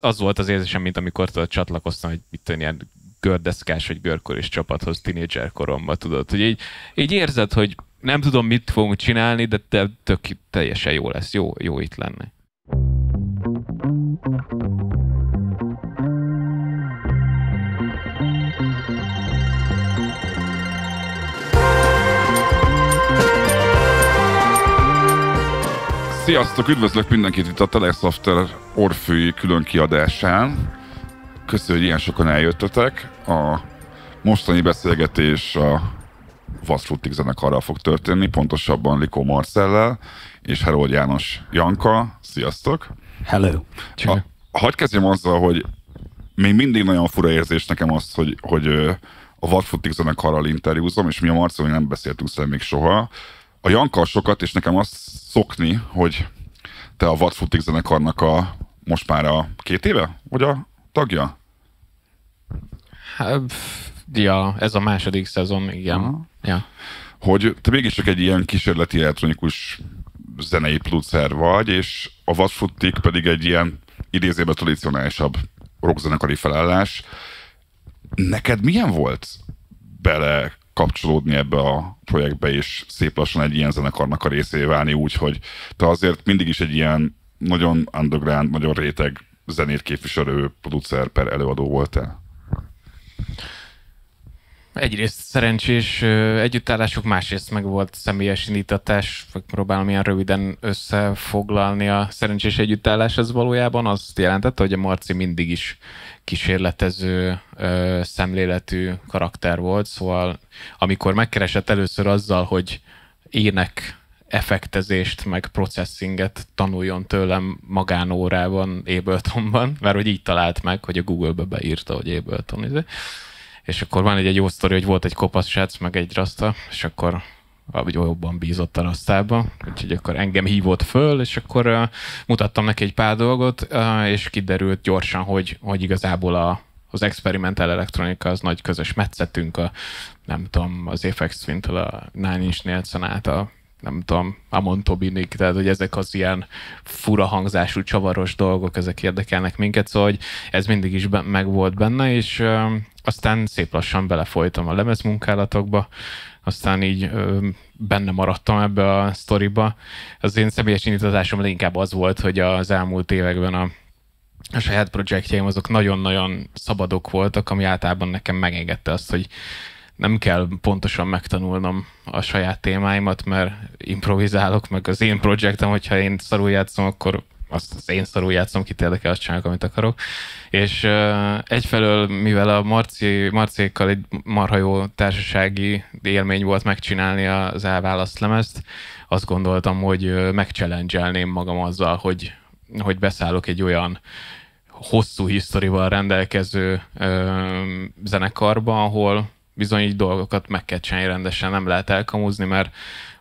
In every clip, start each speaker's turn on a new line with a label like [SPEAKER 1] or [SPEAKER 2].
[SPEAKER 1] az volt az érzésem, mint amikor tudod, csatlakoztam hogy mit tudom, ilyen gördeszkás vagy görkoris csapathoz tínédzser koromban, tudod, hogy így, így érzed, hogy nem tudom, mit fogunk csinálni, de te, tök, teljesen jó lesz, jó, jó itt lenni.
[SPEAKER 2] Sziasztok, üdvözlök mindenkit itt a Telex Orfői külön kiadásán. Köszönöm, hogy ilyen sokan eljöttetek. A mostani beszélgetés a Vaszrutik zenekarral fog történni, pontosabban Likó Marcellel és Herold János Janka. Sziasztok! Hello! Ha, hadd kezdjem azzal, hogy még mindig nagyon fura érzés nekem az, hogy, hogy a Vaszrutik zenekarral interjúzom, és mi a Marcellal nem beszéltünk szerintem még soha, a Janka sokat, és nekem azt szokni, hogy te a Vatfutik zenekarnak a most már a két éve? Vagy a tagja? Hát, ja, ez a második szezon, igen. Ja. Hogy te mégiscsak egy ilyen kísérleti elektronikus zenei producer vagy, és a Vatfutik pedig egy ilyen idézőben tradicionálisabb rockzenekari felállás. Neked milyen volt bele kapcsolódni ebbe a projektbe, és szép lassan egy ilyen zenekarnak a részé válni, úgyhogy te azért mindig is egy ilyen nagyon underground, nagyon réteg zenét képviselő producer per előadó voltál?
[SPEAKER 1] Egyrészt szerencsés együttállások, másrészt meg volt személyes indítatás, próbálom ilyen röviden összefoglalni a szerencsés együttállás, ez valójában azt jelentette, hogy a Marci mindig is kísérletező ö, szemléletű karakter volt, szóval amikor megkeresett először azzal, hogy ének effektezést, meg processinget tanuljon tőlem magánórában Abletonban, mert hogy így talált meg, hogy a Google-be beírta, hogy Ableton. Izé. És akkor van egy, egy jó sztori, hogy volt egy kopasz srác, meg egy rasta, és akkor vagy jobban bízott a rasztába, úgyhogy akkor engem hívott föl, és akkor uh, mutattam neki egy pár dolgot, uh, és kiderült gyorsan, hogy, hogy igazából a, az experimentál elektronika az nagy közös metszetünk, a, nem tudom, az FX twin a Nine Inch nails át a nem tudom, a Montobinik, tehát hogy ezek az ilyen fura hangzású, csavaros dolgok, ezek érdekelnek minket, szóval hogy ez mindig is be- meg volt benne, és uh, aztán szép lassan belefolytam a lemezmunkálatokba, aztán így ö, benne maradtam ebbe a sztoriba. Az én személyes indítatásom inkább az volt, hogy az elmúlt években a a saját projektjeim azok nagyon-nagyon szabadok voltak, ami általában nekem megengedte azt, hogy nem kell pontosan megtanulnom a saját témáimat, mert improvizálok, meg az én projektem, hogyha én szarul játszom, akkor azt, az én szarul játszom, kit érdekel, azt csinálok, amit akarok. És uh, egyfelől, mivel a Marci, Marciékkal egy marha jó társasági élmény volt megcsinálni az elválaszt lemezt, azt gondoltam, hogy megchallengelném magam azzal, hogy, hogy beszállok egy olyan hosszú historival rendelkező ö, zenekarba, ahol bizony így dolgokat meg kell csinálni rendesen, nem lehet elkamúzni, mert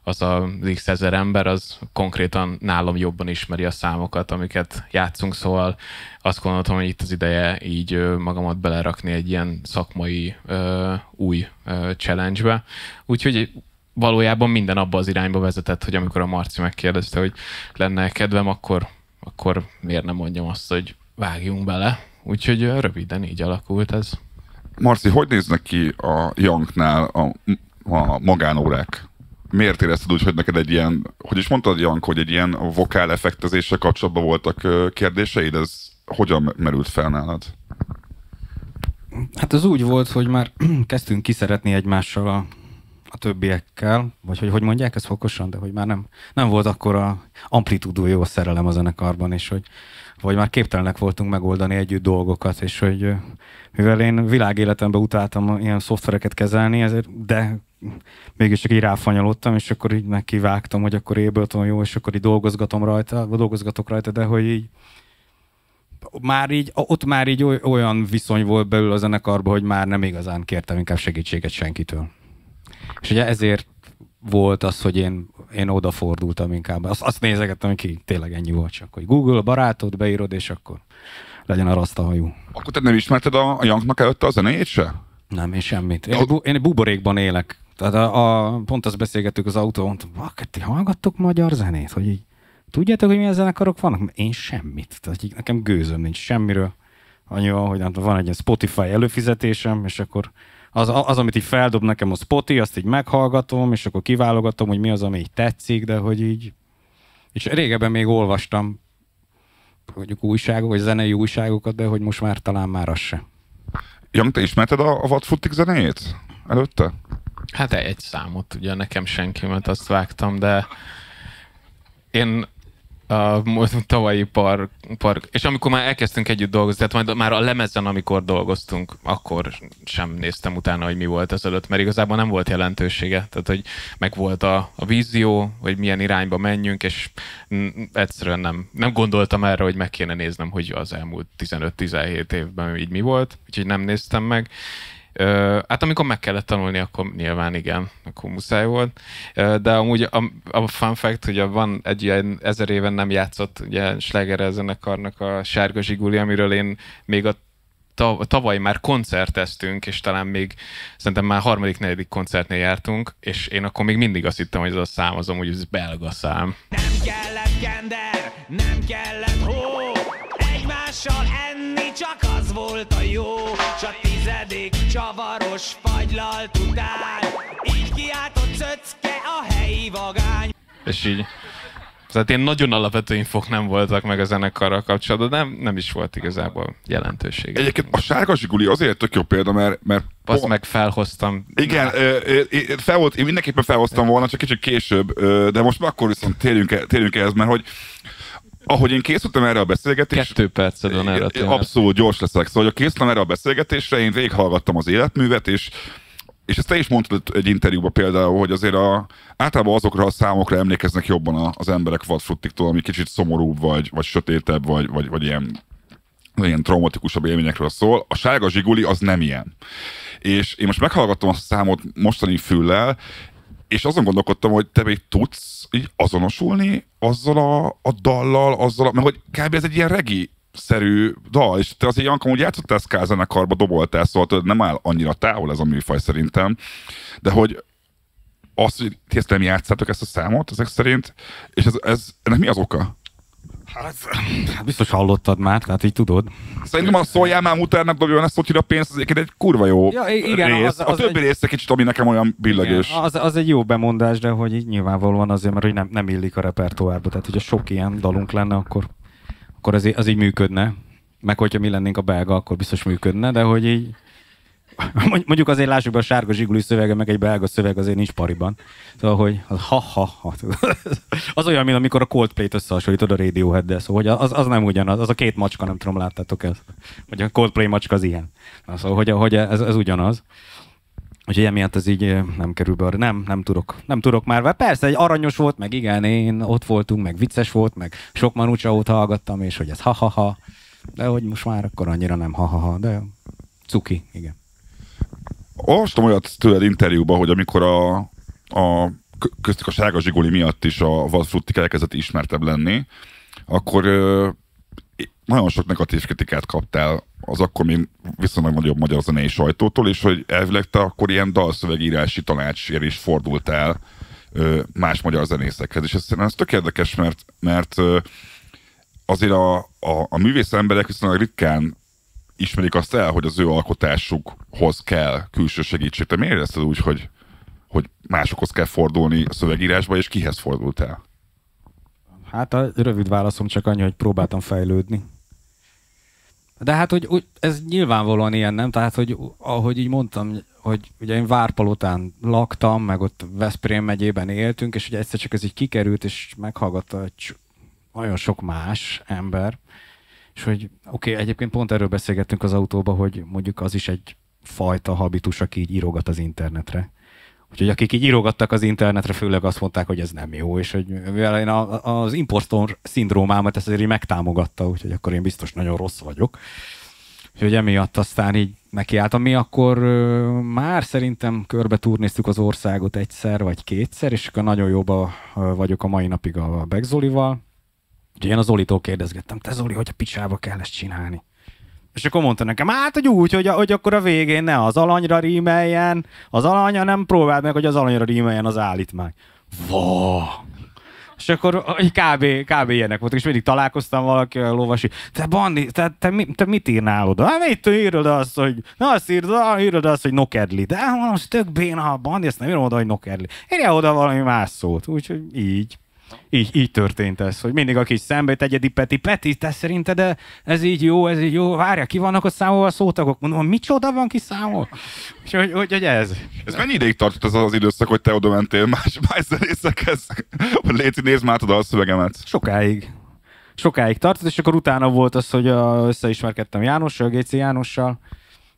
[SPEAKER 1] az a x ezer ember, az konkrétan nálam jobban ismeri a számokat, amiket játszunk, szóval azt gondoltam, hogy itt az ideje így magamat belerakni egy ilyen szakmai ö, új ö, challenge-be. Úgyhogy valójában minden abba az irányba vezetett, hogy amikor a Marci megkérdezte, hogy lenne kedvem, akkor, akkor miért nem mondjam azt, hogy vágjunk bele. Úgyhogy röviden így alakult ez.
[SPEAKER 2] Marci, hogy néznek ki a Janknál a, a magánórák? miért érezted úgy, hogy neked egy ilyen, hogy is mondtad, Jank, hogy egy ilyen vokál effektezéssel kapcsolatban voltak kérdéseid, ez hogyan merült fel nálad?
[SPEAKER 3] Hát ez úgy volt, hogy már kezdtünk kiszeretni egymással a, a többiekkel, vagy hogy, hogy mondják ezt fokosan, de hogy már nem, nem volt akkor a amplitúdú jó szerelem a zenekarban, és hogy vagy már képtelenek voltunk megoldani együtt dolgokat, és hogy mivel én világéletemben utáltam ilyen szoftvereket kezelni, ezért, de mégis csak így ráfanyalódtam, és akkor így vágtam, hogy akkor Ableton jó, és akkor így dolgozgatom rajta, dolgozgatok rajta, de hogy így már így, ott már így olyan viszony volt belül a zenekarban, hogy már nem igazán kértem inkább segítséget senkitől. És ugye ezért volt az, hogy én, én odafordultam inkább. Azt, azt nézegettem, hogy ki tényleg ennyi volt csak, hogy Google a barátod, beírod, és akkor legyen a hajú.
[SPEAKER 2] Akkor te nem ismerted a, a Janknak előtte a zenéjét se?
[SPEAKER 3] Nem, én semmit. Én, bu- én buborékban élek. Tehát a, a, pont azt beszélgettük az autó, mondtam, hát ti hallgattok magyar zenét, hogy így tudjátok, hogy milyen zenekarok vannak? Én semmit. Tehát így nekem gőzöm nincs semmiről. Annyi van, hogy van egy ilyen Spotify előfizetésem, és akkor az, az, amit így feldob nekem a Spotify, azt így meghallgatom, és akkor kiválogatom, hogy mi az, ami így tetszik, de hogy így... És régebben még olvastam mondjuk újságok, vagy zenei újságokat, de hogy most már talán már az se.
[SPEAKER 2] Ja, te ismerted
[SPEAKER 1] a, a What zenéjét előtte? Hát egy számot, ugye nekem senki, mert azt vágtam, de én a tavalyi park, park, és amikor már elkezdtünk együtt dolgozni, tehát majd már a lemezen, amikor dolgoztunk, akkor sem néztem utána, hogy mi volt az előtt, mert igazából nem volt jelentősége, tehát hogy meg volt a, a vízió, hogy milyen irányba menjünk, és egyszerűen nem, nem gondoltam erre, hogy meg kéne néznem, hogy az elmúlt 15-17 évben így mi volt, úgyhogy nem néztem meg, Ö, hát amikor meg kellett tanulni, akkor nyilván igen, akkor muszáj volt. Ö, de amúgy a, a fun fact, hogy van egy ilyen ezer éven nem játszott ugye Schlager zenekarnak a Sárga Zsiguli, amiről én még a tavaly már koncerteztünk, és talán még szerintem már harmadik, negyedik koncertnél jártunk, és én akkor még mindig azt hittem, hogy ez a szám az amúgy ez belga szám. Nem kellett gender, nem kellett
[SPEAKER 3] hó, egymással enni csak az volt a jó, csak tizedik csavaros fagylalt után. Így kiáltott szöcke a helyi vagány.
[SPEAKER 1] És így. Tehát én nagyon alapvető infok nem voltak meg a zenekarral kapcsolatban, de nem, nem is volt igazából
[SPEAKER 2] jelentősége. Egyébként a sárga zsiguli azért tök jó példa, mert... mert Azt pont... meg felhoztam. Igen, én, fel volt, én mindenképpen felhoztam volna, csak kicsit később, de most már akkor viszont térjünk, el, térjünk ehhez, mert hogy ahogy én készültem erre a beszélgetésre... Kettő percet van erre. Abszolút gyors leszek. Szóval, hogy készültem erre a beszélgetésre, én végighallgattam az életművet, és és ezt te is mondtad egy interjúban például, hogy azért a, általában azokra a számokra emlékeznek jobban az emberek vadfruttiktól, ami kicsit szomorúbb, vagy, vagy sötétebb, vagy, vagy, vagy ilyen, ilyen traumatikusabb élményekről szól. A sárga zsiguli az nem ilyen. És én most meghallgattam a számot mostani füllel, és azon gondolkodtam, hogy te még tudsz így azonosulni azzal a, a dallal, azzal, a, mert hogy kb. ez egy ilyen regi szerű dal, és te azért Janka, úgy játszottál ezt zenekarba, doboltál, szóval tőled nem áll annyira távol ez a műfaj szerintem, de hogy azt, hogy ti ezt nem játszátok ezt a számot, ezek szerint, és ez, ez, ennek mi az oka? Hát, hát,
[SPEAKER 3] biztos hallottad már, tehát így tudod.
[SPEAKER 2] Szerintem a szóljál már mutárnak dobjon ezt, hogy a pénz, az egy kurva jó ja, igen, rész. Az, az a többi egy... része kicsit, ami nekem olyan billegős. Igen, az, az, egy
[SPEAKER 3] jó bemondás, de hogy így nyilvánvalóan azért, mert hogy nem, nem illik a repertoárba. Tehát, hogyha sok ilyen dalunk lenne, akkor, akkor az, az így működne. Meg hogyha mi lennénk a belga, akkor biztos működne, de hogy így Mondjuk azért lássuk be, a sárga zsiguli szövege, meg egy belga szöveg azért nincs pariban. Szóval, hogy ha-ha-ha. Az olyan, mint amikor a Coldplay-t összehasonlítod a Radiohead-del. Szóval, hogy az, az nem ugyanaz. Az a két macska, nem tudom, láttátok ezt. Vagy a Coldplay macska az ilyen. szóval, hogy, hogy ez, ez ugyanaz. Úgyhogy emiatt ez így eh, nem kerül be arra. Nem, nem tudok. Nem tudok már. Mert persze, egy aranyos volt, meg igen, én ott voltunk, meg vicces volt, meg sok ott hallgattam, és hogy ez ha-ha-ha. De hogy most már akkor annyira nem ha-ha-ha, de cuki, igen
[SPEAKER 2] olvastam olyat tőled interjúban, hogy amikor a, a köztük a sárga zsigoli miatt is a Valfruttik elkezdett ismertebb lenni, akkor ö, nagyon sok negatív kritikát kaptál az akkor még viszonylag nagyobb magyar zenei sajtótól, és hogy elvileg te akkor ilyen dalszövegírási tanácsért is fordultál ö, más magyar zenészekhez. És ez, ez tök érdekes, mert, mert ö, azért a, a, a művész emberek viszonylag ritkán ismerik azt el, hogy az ő alkotásukhoz kell külső segítség. Te miért érezted úgy, hogy, hogy másokhoz kell fordulni a szövegírásba, és kihez fordultál?
[SPEAKER 3] Hát a rövid válaszom csak annyi, hogy próbáltam fejlődni. De hát, hogy úgy, ez nyilvánvalóan ilyen, nem? Tehát, hogy ahogy így mondtam, hogy ugye én Várpalotán laktam, meg ott Veszprém megyében éltünk, és ugye egyszer csak ez így kikerült, és meghallgatta nagyon sok más ember, és hogy oké, okay, egyébként pont erről beszélgettünk az autóba, hogy mondjuk az is egy fajta habitus, aki így írogat az internetre. Úgyhogy akik így írogattak az internetre, főleg azt mondták, hogy ez nem jó, és hogy mivel én a, az impostor szindrómámat ezt azért így megtámogatta, úgyhogy akkor én biztos nagyon rossz vagyok. Úgyhogy emiatt aztán így nekiálltam. Mi akkor ö, már szerintem körbe turnéztük az országot egyszer vagy kétszer, és akkor nagyon jobban vagyok a mai napig a Begzolival, Úgyhogy én az Zolitól kérdezgettem, te Zoli, hogy a picsába kell ezt csinálni? És akkor mondta nekem, hát, hogy úgy, hogy, hogy akkor a végén ne az alanyra rímeljen, az alanya nem próbáld meg, hogy az alanyra rímeljen az állítmány. Vá! És akkor kb, kb. ilyenek voltak, és mindig találkoztam valaki a lovasi. Te Bandi, te, te, mi, te mit írnál oda? Hát mit írod azt, hogy... Na, azt írod, írod azt, hogy nokedli. De hát, most tök béna, Bandi, ezt nem írom oda, hogy nokedli. Írja oda valami más szót. Úgyhogy így. Így, így történt ez, hogy mindig a kis szembe jött egyedi Peti, Peti, te szerinted e- ez így jó, ez így jó, várja, ki vannak a számolva a szótagok? Mondom, micsoda van ki számol?
[SPEAKER 2] És hogy, hogy, hogy ez. Ez mennyi ideig tartott az az időszak, hogy te oda mentél más, más zenészekhez? Léci, nézd már tudod a szövegemet.
[SPEAKER 3] Sokáig. Sokáig tartott, és akkor utána volt az, hogy összeismerkedtem Jánossal, Géci Jánossal,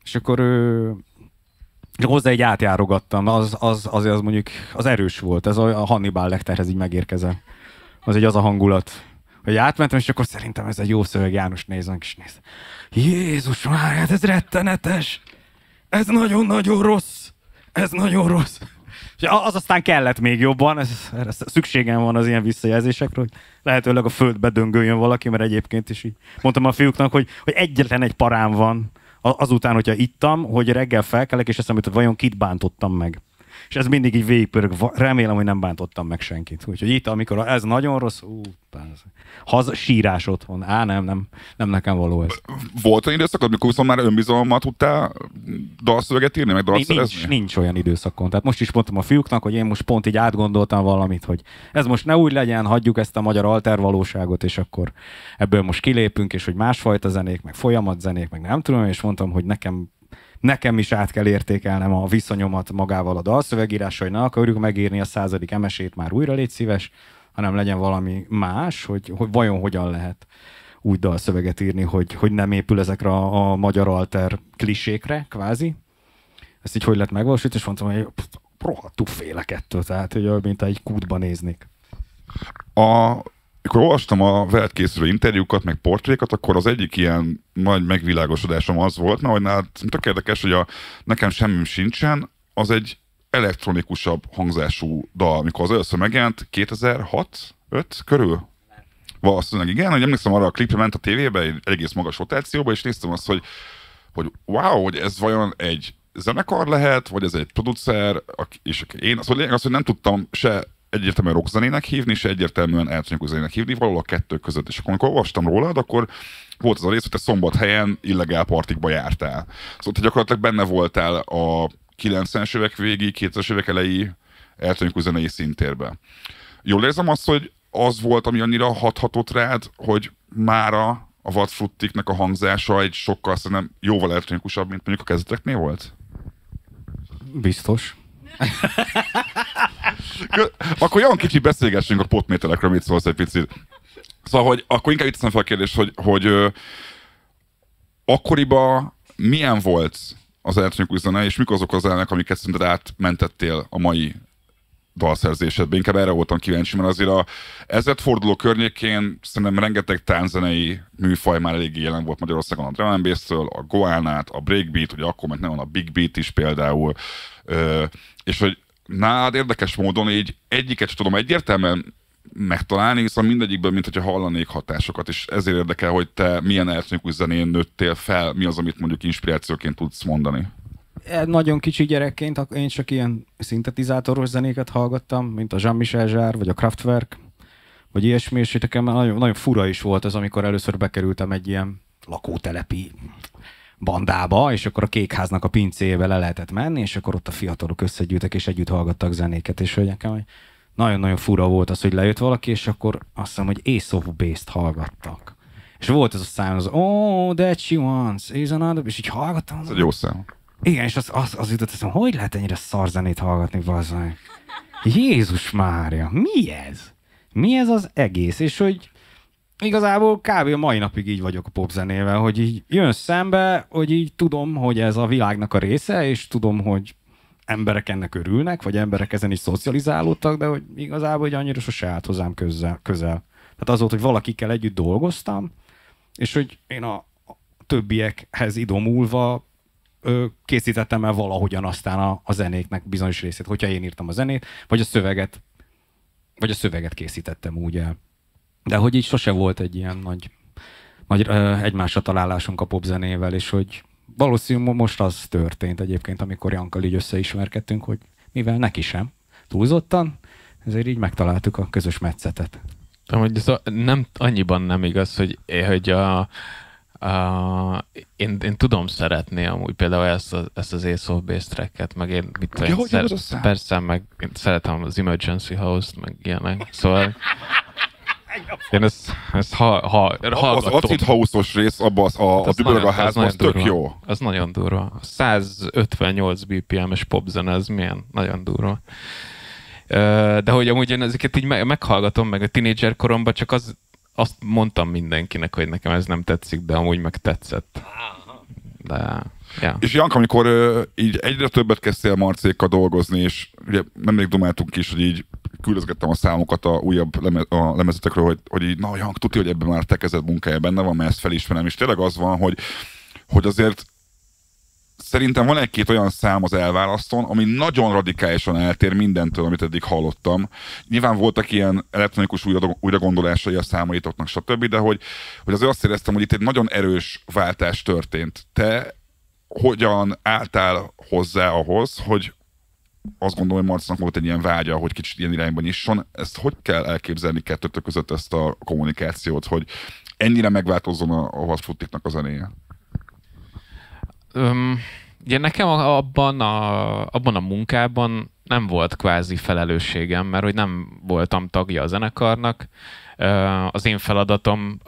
[SPEAKER 3] és akkor ő csak hozzá egy átjárogattam, az, az, az, az mondjuk az erős volt, ez a Hannibal Lecterhez így megérkezem. Az egy az a hangulat. Hogy átmentem, és akkor szerintem ez egy jó szöveg, János nézünk, és néz. Jézus már, hát ez rettenetes! Ez nagyon-nagyon rossz! Ez nagyon rossz! És az aztán kellett még jobban, ez, erre szükségem van az ilyen visszajelzésekről, hogy lehetőleg a földbe döngöljön valaki, mert egyébként is így mondtam a fiúknak, hogy, hogy egyetlen egy parám van, azután, hogyha ittam, hogy reggel felkelek, és mondtam, hogy vajon kit bántottam meg és ez mindig így végigpörög. Remélem, hogy nem bántottam meg senkit. Úgyhogy itt, amikor ez nagyon rossz, ú, pász. Haza, sírás otthon. Á, nem, nem, nem nekem való ez.
[SPEAKER 2] Volt olyan időszak, amikor viszont már önbizalommal tudtál dalszöveget írni, meg dalszerezni? Nincs,
[SPEAKER 3] nincs olyan időszakon. Tehát most is mondtam a fiúknak, hogy én most pont így átgondoltam valamit, hogy ez most ne úgy legyen, hagyjuk ezt a magyar altervalóságot, és akkor ebből most kilépünk, és hogy másfajta zenék, meg zenék meg nem tudom, és mondtam, hogy nekem nekem is át kell értékelnem a viszonyomat magával a dalszövegírás, hogy ne akarjuk megírni a századik emesét, már újra légy szíves, hanem legyen valami más, hogy, hogy vajon hogyan lehet úgy dalszöveget írni, hogy, hogy nem épül ezekre a, a magyar alter klisékre, kvázi. Ezt így hogy lett megvalósítani, és mondtam, hogy rohadtú félek ettől, tehát hogy mint egy kútba néznék. A
[SPEAKER 2] mikor olvastam a veled készülő interjúkat, meg portrékat, akkor az egyik ilyen nagy megvilágosodásom az volt, mert hogy nálad tök érdekes, hogy a nekem semmim sincsen, az egy elektronikusabb hangzású dal, mikor az először megjelent 2006 5 körül? Valószínűleg igen, hogy emlékszem arra a klipre ment a tévébe, egy egész magas rotációba, és néztem azt, hogy, hogy wow, hogy ez vajon egy zenekar lehet, vagy ez egy producer, és én, az, hogy az, hogy nem tudtam se egyértelműen rockzenének hívni, és egyértelműen eltűnik zenének hívni, valahol a kettő között. És akkor, amikor olvastam rólad, akkor volt az a rész, hogy te szombathelyen illegál partikba jártál. Szóval te gyakorlatilag benne voltál a 90-es évek végi, 2000-es évek elejé eltűnik zenei szintérbe. Jól érzem azt, hogy az volt, ami annyira hathatott rád, hogy mára a vadfruttiknek a hangzása egy sokkal szerintem jóval elektronikusabb, mint mondjuk a kezdeteknél volt?
[SPEAKER 3] Biztos.
[SPEAKER 2] Akkor olyan kicsit beszélgessünk a potméterekről, mit szólsz egy picit. Szóval, hogy akkor inkább itt teszem fel a kérdést, hogy, hogy ö, akkoriban milyen volt az elektronikus zene, és mik azok az elemek, amiket szerinted átmentettél a mai dalszerzésedben. Inkább erre voltam kíváncsi, mert azért a ezet forduló környékén szerintem rengeteg tánzenei műfaj már elég jelen volt Magyarországon a drum a goánát, a breakbeat, ugye akkor ment nagyon a big beat is például, Ö, és hogy nálad érdekes módon így egyiket sem tudom egyértelműen megtalálni, viszont mindegyikből, mint hogyha hallanék hatásokat, és ezért érdekel, hogy te milyen elektronikus zenén nőttél fel, mi az, amit mondjuk inspirációként tudsz mondani.
[SPEAKER 3] E, nagyon kicsi gyerekként én csak ilyen szintetizátoros zenéket hallgattam, mint a Jean-Michel Zsár, vagy a Kraftwerk, vagy ilyesmi, és nekem nagyon, nagyon fura is volt az, amikor először bekerültem egy ilyen lakótelepi bandába, és akkor a kékháznak a pincéjébe le lehetett menni, és akkor ott a fiatalok összegyűltek, és együtt hallgattak zenéket, és hogy nekem nagyon-nagyon fura volt az, hogy lejött valaki, és akkor azt hiszem, hogy Ace of Base-t hallgattak. És volt ez a szám, az Oh, that she wants, is another, és így hallgattam. Ez egy jó szám. Igen, és az, az, az jutott hogy hogy lehet ennyire szarzenét hallgatni, bazdmeg? Jézus Mária, mi ez? Mi ez az egész? És hogy igazából kb. a mai napig így vagyok a popzenével, hogy így jön szembe, hogy így tudom, hogy ez a világnak a része, és tudom, hogy emberek ennek örülnek, vagy emberek ezen is szocializálódtak, de hogy igazából hogy annyira sose állt hozzám közel. közel. Tehát az volt, hogy valakikkel együtt dolgoztam, és hogy én a többiekhez idomulva készítettem el valahogyan aztán a, a zenéknek bizonyos részét, hogyha én írtam a zenét, vagy a szöveget, vagy a szöveget készítettem úgy el. De hogy így sose volt egy ilyen nagy, nagy ö, egymásra találásunk a popzenével, és hogy valószínűleg most az történt egyébként, amikor Jankal így összeismerkedtünk, hogy mivel neki sem túlzottan, ezért így megtaláltuk a közös metszetet.
[SPEAKER 1] Amúgy ez a, nem, annyiban nem igaz, hogy, hogy a, Uh, én, én tudom szeretni amúgy például ezt, a, ezt az Ace of Base tracket, meg én mit tudom, szer- persze, meg én szeretem az Emergency House-t, meg ilyenek, szóval én ezt, ezt ha, ha, ha Az Acid House-os rész, abban az, a, hát az a házban, az, az tök jó. Az nagyon durva. 158 BPM-es popzene, ez milyen? Nagyon durva. De hogy amúgy én ezeket így meghallgatom, meg a tínédzser koromban csak az azt mondtam mindenkinek, hogy nekem ez nem tetszik, de amúgy meg tetszett.
[SPEAKER 2] De, ja. És Janka, amikor uh, így egyre többet kezdtél Marcékkal dolgozni, és ugye nemrég dumáltunk is, hogy így küldözgettem a számokat a újabb leme, a lemezetekről, hogy, hogy így, na Jank, tudja, hogy ebben már tekezett munkája benne van, mert ezt felismerem, és tényleg az van, hogy, hogy azért szerintem van egy-két olyan szám az elválasztón, ami nagyon radikálisan eltér mindentől, amit eddig hallottam. Nyilván voltak ilyen elektronikus újragondolásai a számaitoknak, stb., de hogy, hogy azért azt éreztem, hogy itt egy nagyon erős váltás történt. Te hogyan álltál hozzá ahhoz, hogy azt gondolom, hogy Marcinak volt egy ilyen vágya, hogy kicsit ilyen irányban nyisson. Ezt hogy kell elképzelni kettőtök között ezt a kommunikációt, hogy ennyire megváltozzon a, a az a zenéje?
[SPEAKER 1] öm, ugye nekem abban a, abban a munkában nem volt kvázi felelősségem, mert hogy nem voltam tagja a zenekarnak. Az én feladatom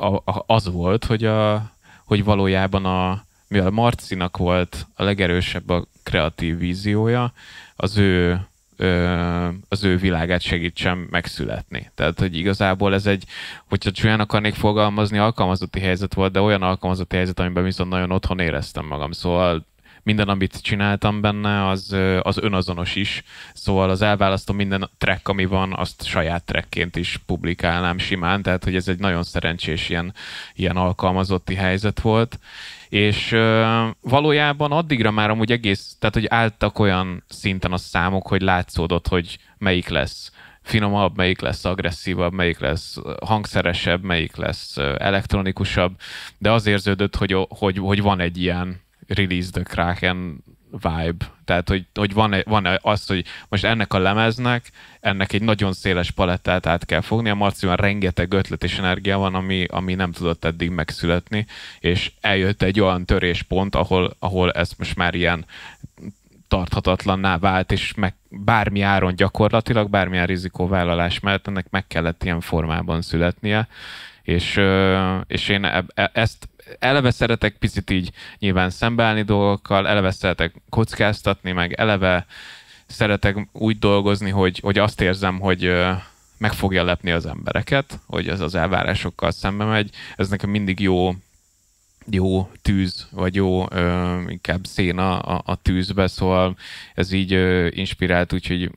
[SPEAKER 1] az volt, hogy, a, hogy valójában a, mivel Marcinak volt a legerősebb a kreatív víziója, az ő az ő világát segítsem megszületni. Tehát, hogy igazából ez egy, hogyha csúlyán akarnék fogalmazni, alkalmazotti helyzet volt, de olyan alkalmazotti helyzet, amiben viszont nagyon otthon éreztem magam. Szóval minden, amit csináltam benne, az, az önazonos is. Szóval az elválasztom minden track, ami van, azt saját trackként is publikálnám simán, tehát hogy ez egy nagyon szerencsés ilyen, ilyen alkalmazotti helyzet volt és ö, valójában addigra már amúgy egész, tehát hogy álltak olyan szinten a számok, hogy látszódott, hogy melyik lesz finomabb, melyik lesz agresszívabb, melyik lesz hangszeresebb, melyik lesz elektronikusabb, de az érződött, hogy, hogy, hogy van egy ilyen release the Kraken vibe. Tehát, hogy, hogy van, van az, hogy most ennek a lemeznek, ennek egy nagyon széles palettát át kell fogni. A Marcival rengeteg ötlet és energia van, ami, ami nem tudott eddig megszületni, és eljött egy olyan töréspont, ahol, ahol ezt most már ilyen tarthatatlanná vált, és meg bármi áron gyakorlatilag, bármilyen rizikóvállalás mellett ennek meg kellett ilyen formában születnie, és, és én e, e, ezt eleve szeretek picit így nyilván szembeállni dolgokkal, eleve szeretek kockáztatni, meg eleve szeretek úgy dolgozni, hogy, hogy azt érzem, hogy meg fogja lepni az embereket, hogy ez az elvárásokkal szembe megy. Ez nekem mindig jó jó tűz, vagy jó ö, inkább széna a, a tűzbe, szóval ez így ö, inspirált, úgyhogy,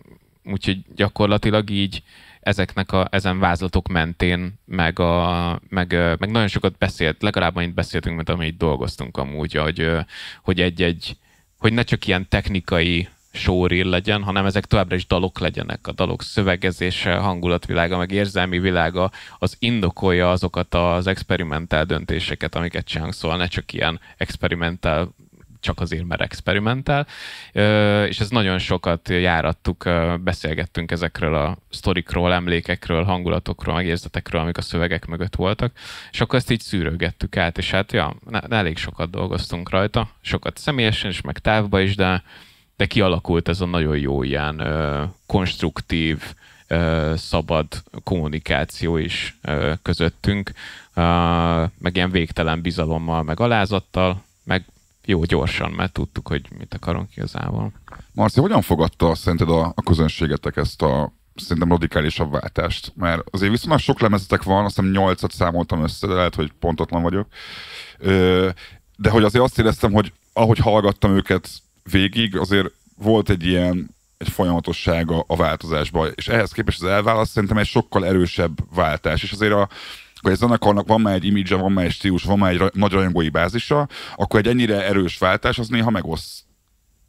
[SPEAKER 1] úgyhogy gyakorlatilag így ezeknek a, ezen vázlatok mentén, meg, a, meg, meg nagyon sokat beszélt, legalább annyit beszéltünk, mint amit dolgoztunk amúgy, hogy, hogy egy-egy, hogy ne csak ilyen technikai showreel legyen, hanem ezek továbbra is dalok legyenek. A dalok szövegezése, hangulatvilága, meg érzelmi világa az indokolja azokat az experimentál döntéseket, amiket Chang szól, ne csak ilyen experimentál csak azért, mert experimentál, és ez nagyon sokat járattuk, beszélgettünk ezekről a sztorikról, emlékekről, hangulatokról, megérzetekről, amik a szövegek mögött voltak, és akkor ezt így szűrögettük át, és hát ja, elég sokat dolgoztunk rajta, sokat személyesen is, meg távba is, de de kialakult ez a nagyon jó ilyen ö, konstruktív, ö, szabad kommunikáció is ö, közöttünk, ö, meg ilyen végtelen bizalommal, meg alázattal, meg jó gyorsan, mert tudtuk, hogy mit akarunk igazából.
[SPEAKER 2] Marci, hogyan fogadta szerinted a, a közönségetek ezt a szerintem radikálisabb váltást? Mert azért viszonylag sok lemezetek van, azt hiszem nyolcat számoltam össze, de lehet, hogy pontotlan vagyok. Ö, de hogy azért azt éreztem, hogy ahogy hallgattam őket, végig azért volt egy ilyen egy folyamatossága a változásba, és ehhez képest az elválaszt szerintem egy sokkal erősebb váltás, és azért a, akkor egy zenekarnak van már egy imidzse, van már egy stílus, van már egy nagy rajongói bázisa, akkor egy ennyire erős váltás az néha megosz,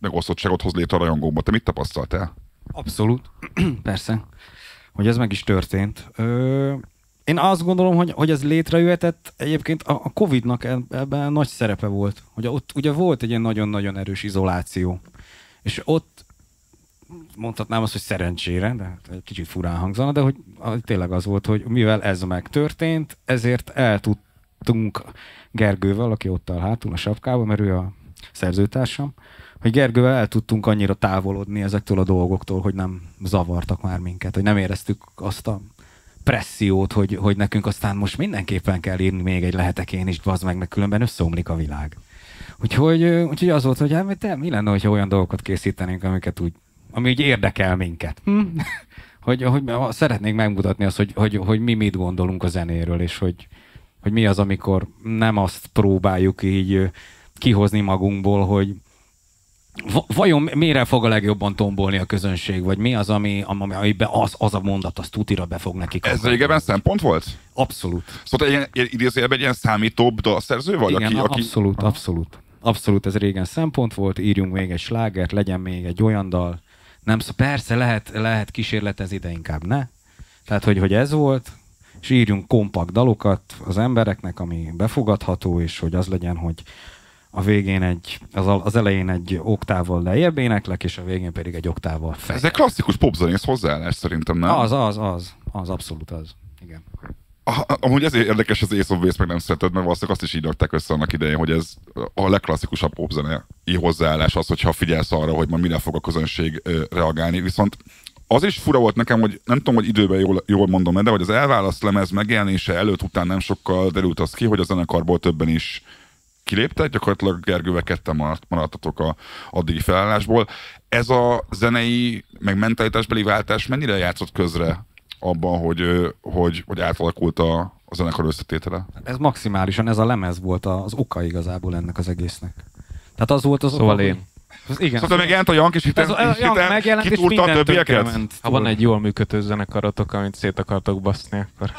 [SPEAKER 2] megosztottságot hoz létre a rajongókba. Te mit tapasztaltál?
[SPEAKER 3] Abszolút, persze, hogy ez meg is történt. Ö, én azt gondolom, hogy, hogy ez létrejöhetett, egyébként a, a Covid-nak e, ebben nagy szerepe volt, hogy ott ugye volt egy ilyen nagyon-nagyon erős izoláció, és ott mondhatnám azt, hogy szerencsére, de hát egy kicsit furán hangzana, de hogy tényleg az volt, hogy mivel ez megtörtént, ezért el tudtunk Gergővel, aki ott áll hátul a sapkában, mert ő a szerzőtársam, hogy Gergővel el tudtunk annyira távolodni ezektől a dolgoktól, hogy nem zavartak már minket, hogy nem éreztük azt a pressziót, hogy, hogy nekünk aztán most mindenképpen kell írni még egy lehetek én is, bazd meg, mert különben összeomlik a világ. Úgyhogy, úgyhogy az volt, hogy hát, de mi lenne, hogyha olyan dolgokat készítenénk, amiket úgy, ami úgy érdekel minket. Hm? hogy, hogy szeretnék megmutatni azt, hogy, hogy, hogy mi mit gondolunk a zenéről, és hogy, hogy mi az, amikor nem azt próbáljuk így kihozni magunkból, hogy vajon mire fog a legjobban tombolni a közönség, vagy mi az, ami, ami, amiben az, az a mondat, az tutira be fog nekik. Ez
[SPEAKER 2] régebben szempont volt? Abszolút. Szóval egy ilyen, egy ilyen számítóbb dalszerző vagy? Igen, aki, aki...
[SPEAKER 3] abszolút, abszolút. Abszolút ez régen szempont volt, írjunk még egy slágert, legyen még egy olyan dal. Nem, szó, persze lehet, lehet kísérletezni, de inkább ne. Tehát, hogy, hogy ez volt, és írjunk kompakt dalokat az embereknek, ami befogadható, és hogy az legyen, hogy a végén egy, az, az elején egy oktával lejjebb éneklek, és a végén pedig egy oktával fel. Ez egy klasszikus
[SPEAKER 2] popzenész hozzáállás szerintem, nem? Az,
[SPEAKER 3] az, az. Az abszolút az. Igen.
[SPEAKER 2] Amúgy ezért érdekes az Ace of Base, meg nem szereted, mert valószínűleg azt is így rakták össze annak idején, hogy ez a legklasszikusabb popzenei hozzáállás az, hogyha figyelsz arra, hogy ma mire fog a közönség reagálni. Viszont az is fura volt nekem, hogy nem tudom, hogy időben jól, jól mondom, de hogy az elválaszt lemez megjelenése előtt után nem sokkal derült az ki, hogy a zenekarból többen is kiléptek, gyakorlatilag Gergővel ketten maradtatok a addigi felállásból. Ez a zenei, meg mentalitásbeli váltás mennyire játszott közre abban, hogy, hogy, hogy átalakult a, a zenekar összetétele?
[SPEAKER 3] Ez maximálisan, ez a lemez volt az oka igazából ennek az egésznek.
[SPEAKER 1] Tehát az volt az szóval oka, én.
[SPEAKER 2] Az, igen. Szóval még jelent a Jank, és hittem, kitúrta
[SPEAKER 1] a többieket? Ha van egy jól működő zenekaratok, amit szét akartok baszni, akkor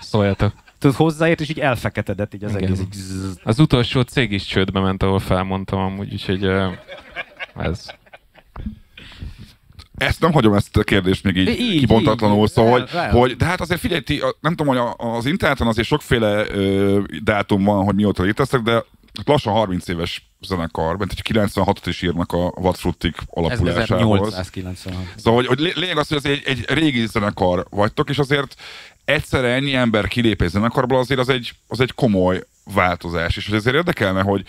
[SPEAKER 1] szóljatok tudod, hozzáért, és így elfeketedett így az Igen. egész. Így Az utolsó cég is csődbe
[SPEAKER 2] ment, ahol felmondtam amúgy, úgyhogy uh, ez... Ezt nem hagyom ezt a kérdést még így, így kibontatlanul, így, szóval, így, hogy, hogy, de hát azért figyelj, ti, nem tudom, hogy az interneten azért sokféle ö, dátum van, hogy mióta léteztek, de lassan 30 éves zenekar, mert egy 96-ot is írnak a Vatfruttik alapulásához. Ez 1896. Szóval hogy, hogy lényeg az, hogy ez egy, egy régi zenekar vagytok, és azért egyszerre ennyi ember kilép egy zenekarból, azért az egy, az egy komoly változás, és hogy érdekelne, hogy,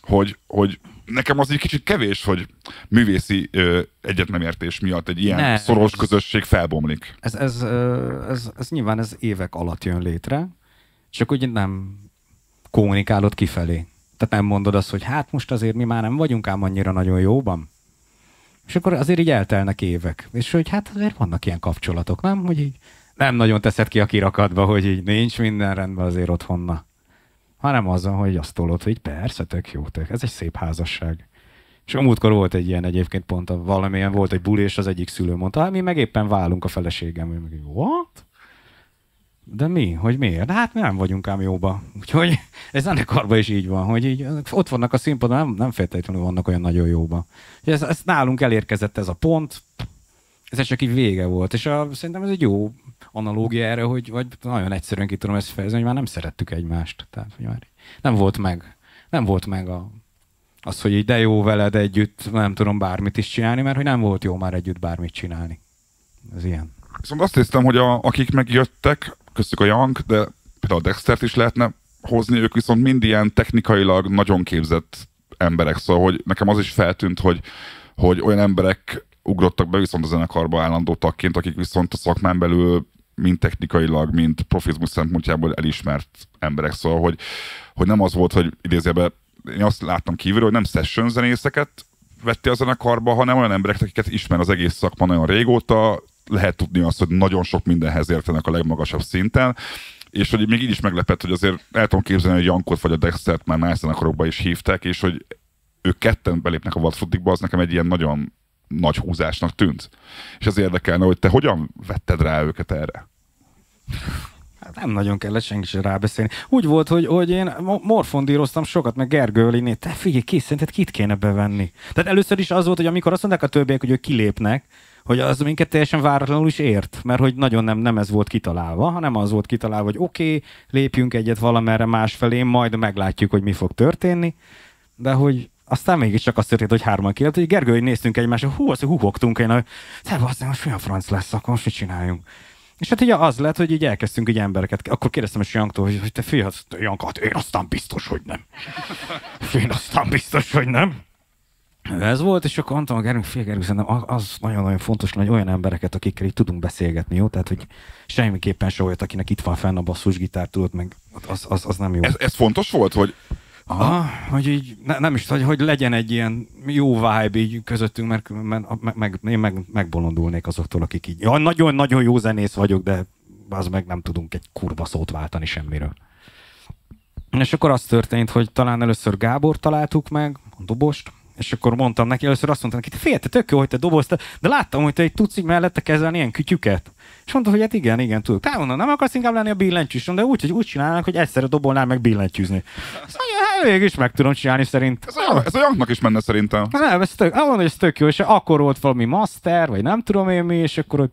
[SPEAKER 2] hogy, hogy nekem az egy kicsit kevés, hogy művészi ö, egyetnemértés miatt egy ilyen ne, szoros ez, közösség felbomlik.
[SPEAKER 3] Ez, ez, ez, ez, ez nyilván ez évek alatt jön létre, csak úgy nem kommunikálod kifelé. Tehát nem mondod azt, hogy hát most azért mi már nem vagyunk ám annyira nagyon jóban. És akkor azért így eltelnek évek. És hogy hát azért vannak ilyen kapcsolatok, nem? Hogy így nem nagyon teszed ki a kirakatba, hogy így nincs minden rendben azért otthonna. Hanem azon, hogy azt tolod, hogy persze, tök jó, tök. ez egy szép házasság. És a múltkor volt egy ilyen egyébként pont, a, valamilyen volt egy buli, és az egyik szülő mondta, hát mi meg éppen válunk a feleségem. mi meg, what? De mi? Hogy miért? Hát nem vagyunk ám jóba. Úgyhogy ez zenekarban is így van, hogy így ott vannak a színpadon, nem, nem feltétlenül vannak olyan nagyon jóba. Ez, ez, nálunk elérkezett ez a pont, ez csak így vége volt, és a, szerintem ez egy jó analógia erre, hogy vagy nagyon egyszerűen ki tudom ezt fejezni, hogy már nem szerettük egymást. Tehát, hogy már nem volt meg, nem volt meg a, az, hogy így de jó veled együtt, nem tudom bármit is csinálni, mert hogy nem volt jó már együtt
[SPEAKER 2] bármit csinálni. Ez ilyen. Szóval azt hiszem, hogy a, akik megjöttek, köztük a Young, de például a Dextert is lehetne hozni, ők viszont mind ilyen technikailag nagyon képzett emberek, szóval hogy nekem az is feltűnt, hogy, hogy olyan emberek ugrottak be viszont a zenekarba állandó tagként, akik viszont a szakmán belül mind technikailag, mind profizmus szempontjából elismert emberek. Szóval, hogy, hogy nem az volt, hogy idézőben én azt láttam kívülről, hogy nem session zenészeket vettél a zenekarba, hanem olyan emberek, akiket ismer az egész szakma nagyon régóta, lehet tudni azt, hogy nagyon sok mindenhez értenek a legmagasabb szinten, és hogy még így is meglepett, hogy azért el tudom képzelni, hogy Jankot vagy a Dextert már más zenekarokba is hívták, és hogy ők ketten belépnek a Watfordikba, az nekem egy ilyen nagyon nagy húzásnak tűnt. És az érdekelne, hogy te hogyan vetted rá őket erre?
[SPEAKER 3] Hát nem nagyon kellett senki sem rábeszélni. Úgy volt, hogy, hogy én morfondíroztam sokat, meg Gergővel inni. Te figyelj, kész, szerinted kit kéne bevenni? Tehát először is az volt, hogy amikor azt mondták a többiek, hogy ők kilépnek, hogy az minket teljesen váratlanul is ért, mert hogy nagyon nem, nem ez volt kitalálva, hanem az volt kitalálva, hogy oké, okay, lépjünk egyet valamerre másfelé, majd meglátjuk, hogy mi fog történni, de hogy aztán mégiscsak azt történt, hogy hárman kérdezett, hogy Gergő, hogy néztünk egymásra, hú, azt húhogtunk, én, hogy szervasz, most olyan franc lesz, akkor most mit csináljunk? És hát ugye az lett, hogy így elkezdtünk így embereket. Akkor kérdeztem a Janktól, hogy, hogy te fiat, Janka, hát én aztán biztos, hogy nem. Én aztán biztos, hogy nem. Ez volt, és akkor mondtam a Gergő, fél Gergő, szerintem az nagyon-nagyon fontos, hogy olyan embereket, akikkel így tudunk beszélgetni, jó? Tehát, hogy semmiképpen se olyat, akinek itt van fenn a
[SPEAKER 2] basszusgitár, tudod, meg az, az, az nem jó. Ez, ez fontos volt, hogy Aha, hogy
[SPEAKER 3] így, ne, nem is, hogy, hogy legyen egy ilyen jó vibe így közöttünk, mert, mert meg, meg, én meg, megbolondulnék azoktól, akik így, ja, nagyon-nagyon jó zenész vagyok, de az meg nem tudunk egy kurva szót váltani semmiről. És akkor az történt, hogy talán először Gábor találtuk meg, a dobost, és akkor mondtam neki, először azt mondtam neki, fél, te tök jó, hogy te doboztad, de láttam, hogy te egy tudsz így mellette kezelni ilyen kütyüket. És mondta, hogy hát igen, igen, tudok. Tehát mondom, nem akarsz inkább lenni a billentyűs, de úgy, hogy úgy csinálnak, hogy egyszerre dobolnál meg billentyűzni. Szóval, hát végig is meg tudom csinálni szerint. Ez, olyan, ez a
[SPEAKER 2] Janknak is menne szerintem.
[SPEAKER 3] Nem, ez tök, mondom, hogy ez tök jó, és akkor volt valami master, vagy nem tudom én mi, és akkor hogy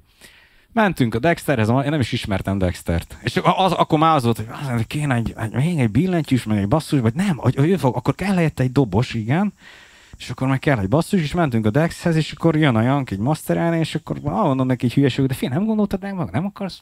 [SPEAKER 3] mentünk a Dexterhez, én nem is ismertem Dextert. És az, akkor már az volt, hogy az, ah, kéne egy, egy, egy billentyűs, meg egy basszus, vagy nem, hogy ő fog, akkor kell helyette egy dobos, igen és akkor meg kell egy basszus, és mentünk a Dexhez, és akkor jön a Jank egy masterelni, és akkor ah, mondom neki egy hülyeség, de fél nem gondoltad meg, nem akarsz?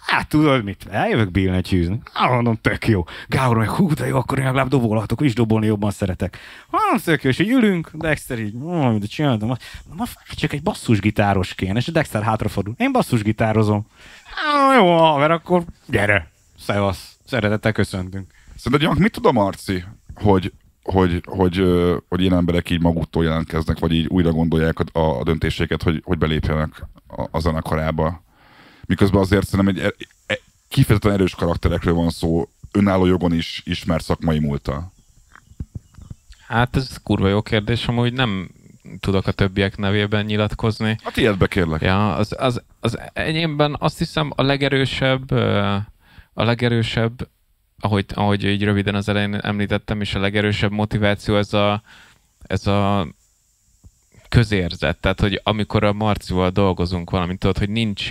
[SPEAKER 3] Hát tudod mit, eljövök hűzni. Hát mondom, tök jó. Gábor meg, hú, de jó, akkor én legalább dobolhatok, is dobolni jobban szeretek. Hát tök jó, és így ülünk, Dexter így, amit csináltam. Ma csak egy basszusgitáros kéne, és a Dexter hátrafordul. Én basszusgitározom. Hát jó, mert akkor gyere.
[SPEAKER 2] Szevasz. Szeretettel köszöntünk. Szerinted, Jank, mit tud a Marci, hogy hogy, hogy, hogy ilyen emberek így maguktól jelentkeznek, vagy így újra gondolják a, a döntéseket, hogy, hogy belépjenek a, a zenekarába. Miközben azért szerintem egy, egy, egy kifejezetten erős karakterekről van szó, önálló jogon is ismert szakmai múlta.
[SPEAKER 1] Hát ez kurva jó kérdés, amúgy nem tudok a többiek nevében nyilatkozni. A tiédbe kérlek. Ja, az, az, az enyémben azt hiszem a legerősebb, a legerősebb ahogy, ahogy így röviden az elején említettem, és a legerősebb motiváció ez a, ez a közérzet. Tehát, hogy amikor a Marcival dolgozunk valamint, tudod, hogy nincs,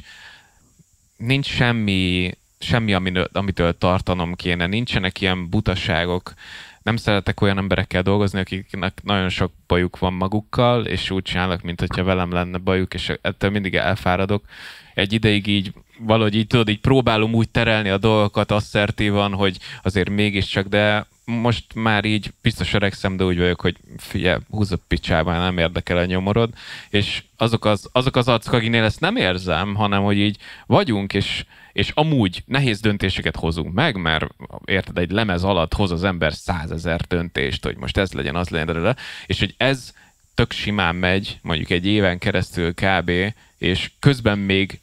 [SPEAKER 1] nincs semmi, semmi amit amitől tartanom kéne, nincsenek ilyen butaságok, nem szeretek olyan emberekkel dolgozni, akiknek nagyon sok bajuk van magukkal, és úgy csinálnak, mint velem lenne bajuk, és ettől mindig elfáradok. Egy ideig így valahogy így tudod, így próbálom úgy terelni a dolgokat asszertívan, hogy azért mégiscsak, de most már így biztos öregszem, de úgy vagyok, hogy figyelj, húz a picsába, nem érdekel a nyomorod, és azok az, azok az arcok, akinél ezt nem érzem, hanem hogy így vagyunk, és, és amúgy nehéz döntéseket hozunk meg, mert érted, egy lemez alatt hoz az ember százezer döntést, hogy most ez legyen, az legyen, de, és hogy ez tök simán megy, mondjuk egy éven keresztül kb., és közben még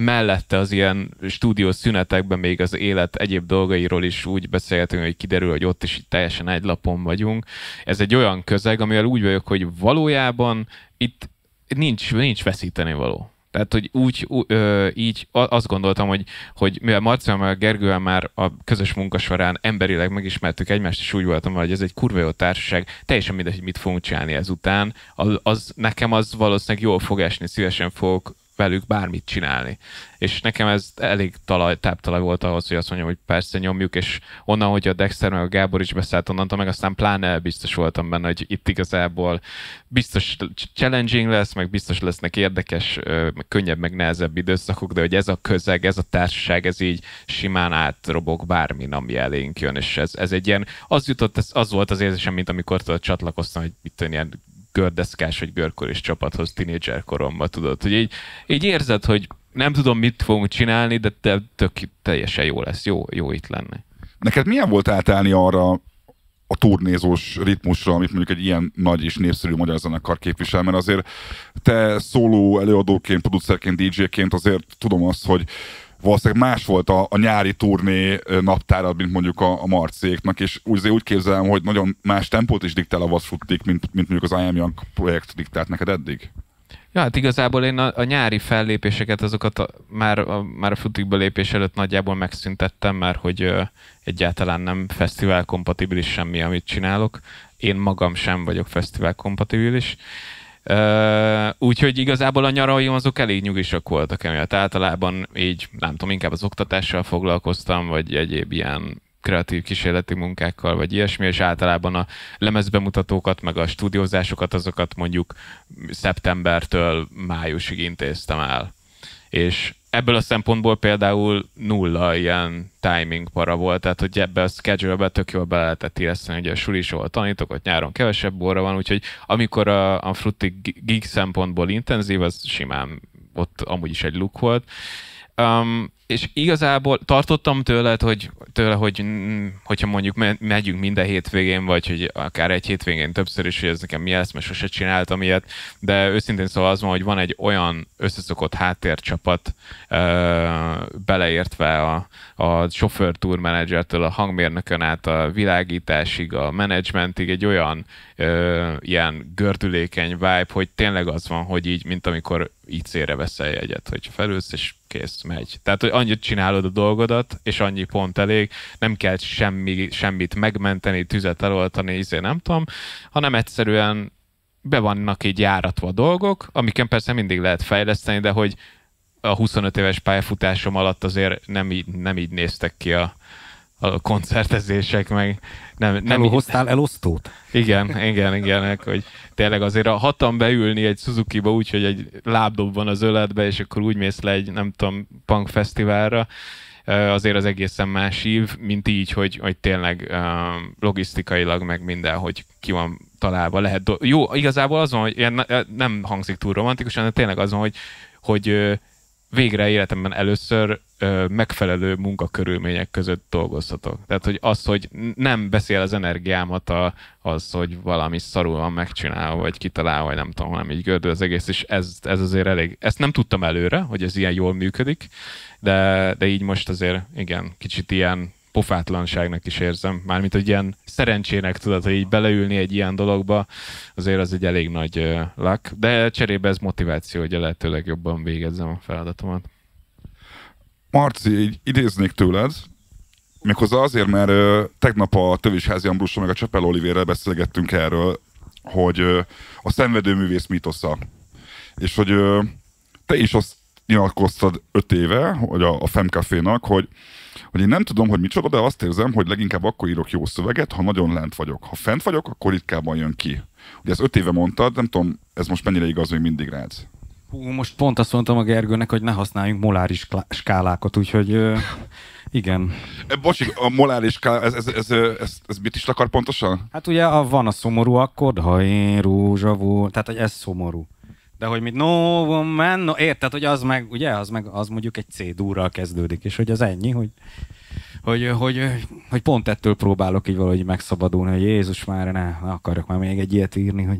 [SPEAKER 1] mellette az ilyen stúdió szünetekben még az élet egyéb dolgairól is úgy beszélgetünk, hogy kiderül, hogy ott is itt teljesen egy lapon vagyunk. Ez egy olyan közeg, amivel úgy vagyok, hogy valójában itt nincs, nincs veszíteni való. Tehát, hogy úgy, ö, így azt gondoltam, hogy, hogy mivel Marciammal Gergővel már a közös munka során emberileg megismertük egymást, és úgy voltam, hogy ez egy kurva jó társaság, teljesen mindegy, hogy mit fogunk csinálni ezután, az, az nekem az valószínűleg jól fog esni, szívesen fogok velük bármit csinálni. És nekem ez elég talaj, táptalaj volt ahhoz, hogy azt mondjam, hogy persze nyomjuk, és onnan, hogy a Dexter meg a Gábor is beszállt, onnantól meg aztán pláne biztos voltam benne, hogy itt igazából biztos challenging lesz, meg biztos lesznek érdekes, meg könnyebb, meg nehezebb időszakok, de hogy ez a közeg, ez a társaság, ez így simán átrobog bármi, ami elénk jön, és ez, ez egy ilyen, az jutott, ez, az volt az érzésem, mint amikor tudod, csatlakoztam, hogy itt ilyen gördeszkás vagy görkoris csapathoz tínédzser koromban, tudod, hogy így, így érzed, hogy nem tudom, mit fogunk csinálni, de te tök teljesen jó lesz, jó, jó itt lenni.
[SPEAKER 2] Neked milyen volt átállni arra a turnézós ritmusra, amit mondjuk egy ilyen nagy és népszerű magyar zenekar képvisel, mert azért te szóló előadóként, producerként, DJ-ként azért tudom azt, hogy valószínűleg más volt a, a nyári turné naptárad, mint mondjuk a, a marcéknak, és úgy, úgy képzelem, hogy nagyon más tempót is diktál a vasfutik, mint, mint mondjuk az I Am Young projekt diktált neked eddig.
[SPEAKER 1] Ja, hát igazából én a, a nyári fellépéseket, azokat a, már, a, már a futikba lépés előtt nagyjából megszüntettem, mert hogy ö, egyáltalán nem fesztivál kompatibilis semmi, amit csinálok. Én magam sem vagyok fesztivál kompatibilis úgyhogy igazából a nyaraim azok elég nyugisak voltak emiatt. Általában így, nem tudom, inkább az oktatással foglalkoztam, vagy egyéb ilyen kreatív kísérleti munkákkal, vagy ilyesmi, és általában a lemezbemutatókat, meg a stúdiózásokat, azokat mondjuk szeptembertől májusig intéztem el. És ebből a szempontból például nulla ilyen timing para volt, tehát hogy ebbe a schedule-be tök jól be lehetett érezteni, hogy a is, ahol tanítok, ott nyáron kevesebb óra van, úgyhogy amikor a, a frutti gig szempontból intenzív, az simán ott amúgy is egy luk volt. Um, és igazából tartottam tőled, hogy, tőle, hogy mm, hogyha mondjuk megyünk minden hétvégén, vagy hogy akár egy hétvégén többször is, hogy ez nekem mi lesz, mert sose csináltam ilyet, de őszintén szóval az van, hogy van egy olyan összeszokott háttércsapat beleértve a, a sofőr tour menedzsertől, a hangmérnökön át a világításig, a menedzsmentig, egy olyan ö, ilyen gördülékeny vibe, hogy tényleg az van, hogy így, mint amikor IC-re veszel jegyet, hogy felülsz, és kész, megy. Tehát hogy annyit csinálod a dolgodat, és annyi pont elég, nem kell semmi, semmit megmenteni, tüzet eloltani, izé nem tudom, hanem egyszerűen be vannak így járatva dolgok, amiken persze mindig lehet fejleszteni, de hogy a 25 éves pályafutásom alatt azért nem így, nem így néztek ki a, a koncertezések, meg nem... nem Hoztál elosztót? Igen, igen, igen, hogy tényleg azért a hatan beülni egy Suzuki-ba úgy, hogy egy lábdob van az öletbe, és akkor úgy mész le egy, nem tudom, punk fesztiválra, azért az egészen más ív, mint így, hogy, hogy tényleg logisztikailag meg minden, hogy ki van találva. Lehet do- Jó, igazából az van, hogy nem hangzik túl romantikusan, de tényleg az van, hogy, hogy végre életemben először ö, megfelelő munkakörülmények között dolgozhatok. Tehát, hogy az, hogy nem beszél az energiámat a, az, hogy valami szarul van megcsinálva, vagy kitalálva, vagy nem tudom, hanem így gördül az egész, és ez, ez azért elég, ezt nem tudtam előre, hogy ez ilyen jól működik, de, de így most azért, igen, kicsit ilyen pofátlanságnak is érzem. Mármint, hogy ilyen szerencsének tudod, hogy így beleülni egy ilyen dologba, azért az egy elég nagy uh, lak. De cserébe ez motiváció, hogy a lehető
[SPEAKER 2] legjobban végezzem a feladatomat. Marci, idéznék tőled, méghozzá azért, mert uh, tegnap a Tövisházi Ambrussal meg a Csepel Olivérrel beszélgettünk erről, hogy uh, a művész mítosza. És hogy uh, te is azt nyilatkoztad öt éve, hogy a, a Femcafénak, hogy hogy én nem tudom, hogy micsoda, de azt érzem, hogy leginkább akkor írok jó szöveget, ha nagyon lent vagyok. Ha fent vagyok, akkor ritkában jön ki. Ugye ezt öt éve mondtad, nem tudom, ez most mennyire igaz hogy mindig rád.
[SPEAKER 3] Hú, most pont azt mondtam a Gergőnek, hogy ne használjunk moláris skálákat, úgyhogy ö, igen.
[SPEAKER 2] E, bocs, a moláris skála, ez, ez, ez, ez, ez mit is akar pontosan?
[SPEAKER 3] Hát ugye a, van a szomorú akkor, ha én rózsa volt, tehát hogy ez szomorú.
[SPEAKER 2] De hogy mit, no woman,
[SPEAKER 3] no, érted, hogy az meg, ugye, az meg, az mondjuk egy C dúrral kezdődik, és hogy az ennyi, hogy, hogy, hogy, hogy pont ettől próbálok így valahogy megszabadulni, hogy Jézus már ne, ne akarok már még egy ilyet írni, hogy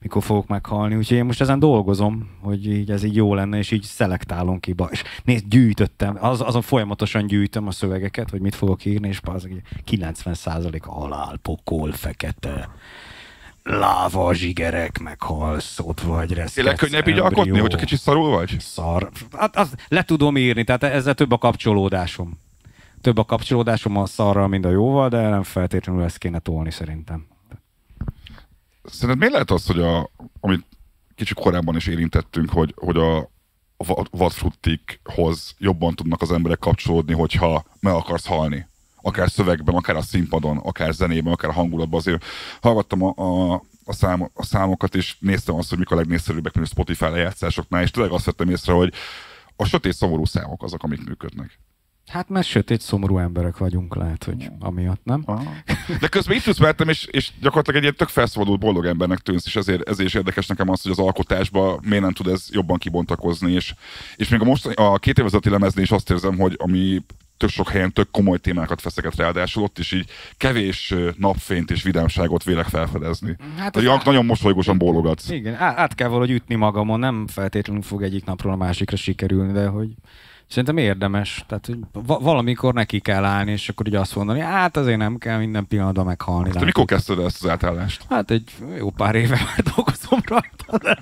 [SPEAKER 3] mikor fogok meghalni. Úgyhogy én most ezen dolgozom, hogy így ez így jó lenne, és így szelektálom ki. És nézd, gyűjtöttem, az, azon folyamatosan gyűjtöm a szövegeket, hogy mit fogok írni, és az 90% a halál, pokol, fekete, láva, zsigerek, meg halszot vagy reszketsz. Tényleg könnyebb így alkotni, hogyha kicsit szarul vagy? Szar. Hát azt le tudom írni, tehát ezzel több a kapcsolódásom. Több a kapcsolódásom a szarral, mint a jóval, de nem feltétlenül ezt kéne tolni szerintem.
[SPEAKER 2] Szerinted miért lehet az, hogy a, amit kicsit korábban is érintettünk, hogy, hogy a vadfruttikhoz jobban tudnak az emberek kapcsolódni, hogyha meg akarsz halni? akár szövegben, akár a színpadon, akár zenében, akár a hangulatban. Azért hallgattam a, a a, szám, a számokat, és néztem azt, hogy mik a legnépszerűbbek mondjuk Spotify lejátszásoknál, és tényleg azt vettem észre, hogy a sötét szomorú számok azok, amik működnek.
[SPEAKER 3] Hát mert sötét szomorú emberek vagyunk, lehet, hogy amiatt, nem? Aha.
[SPEAKER 2] De közben itt mellettem, és, és gyakorlatilag egy ilyen tök felszabadult boldog embernek tűnsz, és ezért, ezért is érdekes nekem az, hogy az alkotásban miért nem tud ez jobban kibontakozni, és, és még a, most, a két évezeti lemezni is azt érzem, hogy ami tök sok helyen tök komoly témákat feszeget ráadásul ott is így kevés napfényt és vidámságot vélek felfedezni. Hát Tehát, át... nagyon mosolygosan bólogatsz.
[SPEAKER 3] Igen, át kell valahogy ütni magamon, nem feltétlenül fog egyik napról a másikra sikerülni, de hogy szerintem érdemes. Tehát, hogy valamikor neki kell állni, és akkor ugye azt mondani, hát azért nem kell minden pillanatban meghalni. Te mikor
[SPEAKER 2] kezdted ezt az átállást? Hát egy jó pár éve már dolgozom rajta.
[SPEAKER 3] De...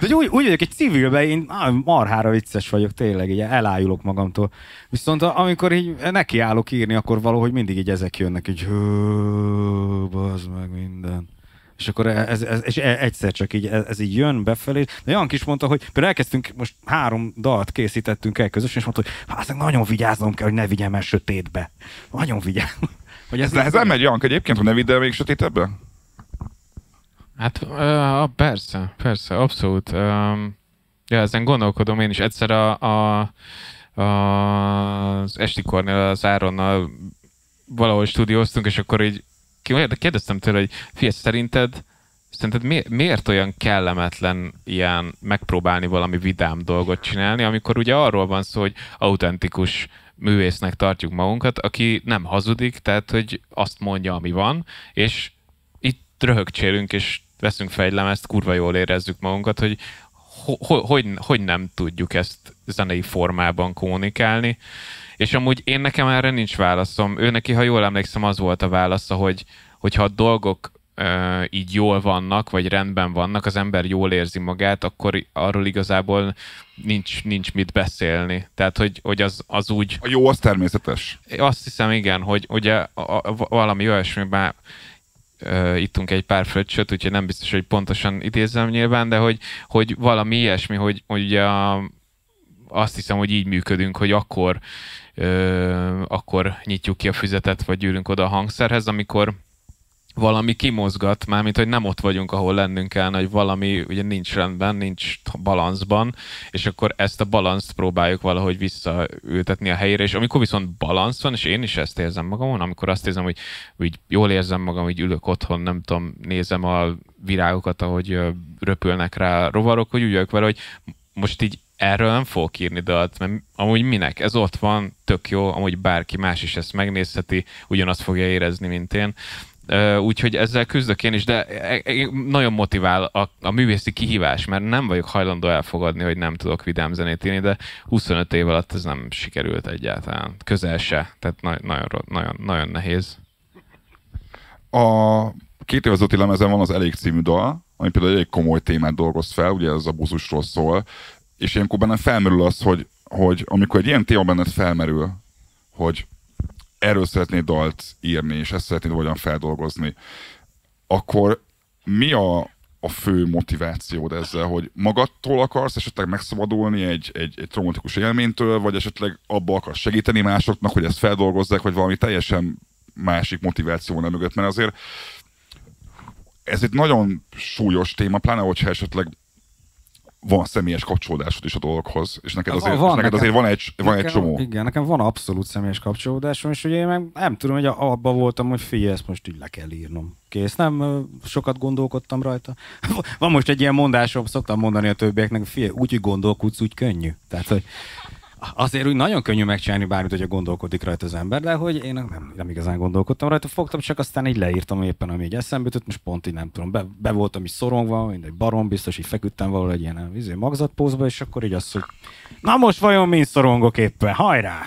[SPEAKER 3] De úgy, úgy vagyok, egy civilben én marhára vicces vagyok tényleg, így elájulok magamtól. Viszont amikor így nekiállok írni, akkor valahogy mindig így ezek jönnek, így bazd meg minden. És akkor e, ez, ez, és e, egyszer csak így, ez, ez így jön befelé. De Jank is mondta, hogy például elkezdtünk, most három dalt készítettünk el közösen, és mondta, hogy hát nagyon vigyáznom kell, hogy ne
[SPEAKER 1] vigyem el sötétbe. Nagyon vigyázom.
[SPEAKER 2] Hogy ez, ez nehezen megy, Jank, egyébként, hogy ne vidd el még sötétebbe?
[SPEAKER 1] Hát uh, persze, persze, abszolút. Um, ja, ezen gondolkodom én is. Egyszer a, a, a az Esti Kornél, az Áronnal valahol stúdióztunk, és akkor így kérdeztem tőle, hogy fia, szerinted Szerinted mi, miért olyan kellemetlen ilyen megpróbálni valami vidám dolgot csinálni, amikor ugye arról van szó, hogy autentikus művésznek tartjuk magunkat, aki nem hazudik, tehát hogy azt mondja, ami van, és itt röhögcsélünk, és veszünk fel egy lemezt, kurva jól érezzük magunkat, hogy ho- hogy, hogy nem tudjuk ezt zenei formában kommunikálni. És amúgy én nekem erre nincs válaszom. Ő neki, ha jól emlékszem, az volt a válasza, hogy hogyha a dolgok ö, így jól vannak, vagy rendben vannak, az ember jól érzi magát, akkor arról igazából nincs, nincs mit beszélni. Tehát, hogy, hogy az, az úgy... A jó, az
[SPEAKER 2] természetes.
[SPEAKER 1] Azt hiszem, igen, hogy ugye a, a, valami olyasmiben uh, ittunk egy pár fröccsöt, úgyhogy nem biztos, hogy pontosan idézem nyilván, de hogy, hogy valami ilyesmi, hogy, hogy ugye a, azt hiszem, hogy így működünk, hogy akkor, uh, akkor nyitjuk ki a füzetet, vagy gyűlünk oda a hangszerhez, amikor valami kimozgat, mármint, hogy nem ott vagyunk, ahol lennünk kell, hogy valami ugye nincs rendben, nincs balanszban, és akkor ezt a balanszt próbáljuk valahogy visszaültetni a helyére, és amikor viszont balansz van, és én is ezt érzem magamon, amikor azt érzem, hogy, hogy jól érzem magam, hogy ülök otthon, nem tudom, nézem a virágokat, ahogy röpülnek rá rovarok, hogy úgy vagyok vele, hogy most így erről nem fogok írni dalt, mert amúgy minek? Ez ott van, tök jó, amúgy bárki más is ezt megnézheti, ugyanazt fogja érezni, mint én úgyhogy ezzel küzdök én is, de e, e, nagyon motivál a, a művészi kihívás, mert nem vagyok hajlandó elfogadni, hogy nem tudok vidám zenét írni, de 25 év alatt ez nem sikerült egyáltalán, közel
[SPEAKER 2] se, tehát na- nagyon, nagyon, nagyon nehéz. A két év az lemezen van az Elég című dal, ami például egy komoly témát dolgoz fel, ugye ez a buzusról szól, és ilyenkor benne felmerül az, hogy, hogy amikor egy ilyen téma benned felmerül, hogy erről szeretnéd dalt írni, és ezt szeretnéd hogyan feldolgozni, akkor mi a, a fő motivációd ezzel, hogy magadtól akarsz esetleg megszabadulni egy, egy, egy traumatikus élménytől, vagy esetleg abba akarsz segíteni másoknak, hogy ezt feldolgozzák, vagy valami teljesen másik motiváció van e mögött, mert azért ez egy nagyon súlyos téma, pláne hogyha esetleg van személyes kapcsolódásod is a dolgokhoz, és neked azért, van, és neked nekem, azért van, egy, van nekem, egy csomó.
[SPEAKER 3] Igen, nekem van abszolút személyes kapcsolódásom, és ugye én meg nem tudom, hogy abban voltam, hogy figyelj, ezt most így le kell írnom. Kész, nem sokat gondolkodtam rajta. Van most egy ilyen mondásom, szoktam mondani a többieknek, figyelj, úgy, hogy gondolkodsz, úgy könnyű. Tehát, hogy azért úgy nagyon könnyű megcsinálni bármit, hogyha gondolkodik rajta az ember, de hogy én nem, nem igazán gondolkodtam rajta, fogtam, csak aztán így leírtam éppen, ami így eszembe jutott, most pont így nem tudom, be, be voltam is szorongva, egy barom, biztos így feküdtem valahol egy ilyen izé, magzatpózba, és akkor így azt, hogy na most vajon mi szorongok éppen, hajrá!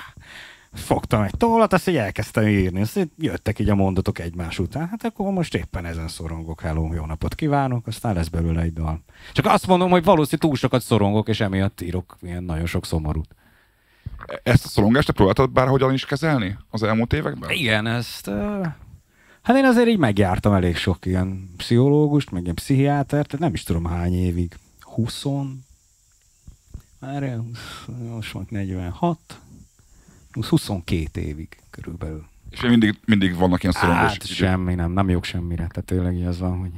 [SPEAKER 3] Fogtam egy tollat, azt így elkezdtem írni, azt így jöttek így a mondatok egymás után, hát akkor most éppen ezen szorongok, hello, jó napot kívánok, aztán lesz belőle egy dal. Csak azt mondom, hogy valószínűleg túl sokat
[SPEAKER 2] szorongok, és emiatt írok ilyen nagyon sok szomorút. Ezt a szorongást te próbáltad bárhogyan is kezelni az elmúlt években? Igen, ezt...
[SPEAKER 3] Hát én azért így megjártam elég sok ilyen pszichológust, meg ilyen pszichiátert, nem is tudom hány évig. 20 már most van 46, 22 évig körülbelül. És
[SPEAKER 2] mindig, mindig vannak ilyen szorongás hát, idők.
[SPEAKER 3] semmi nem, nem jók semmire. Tehát tényleg az van, hogy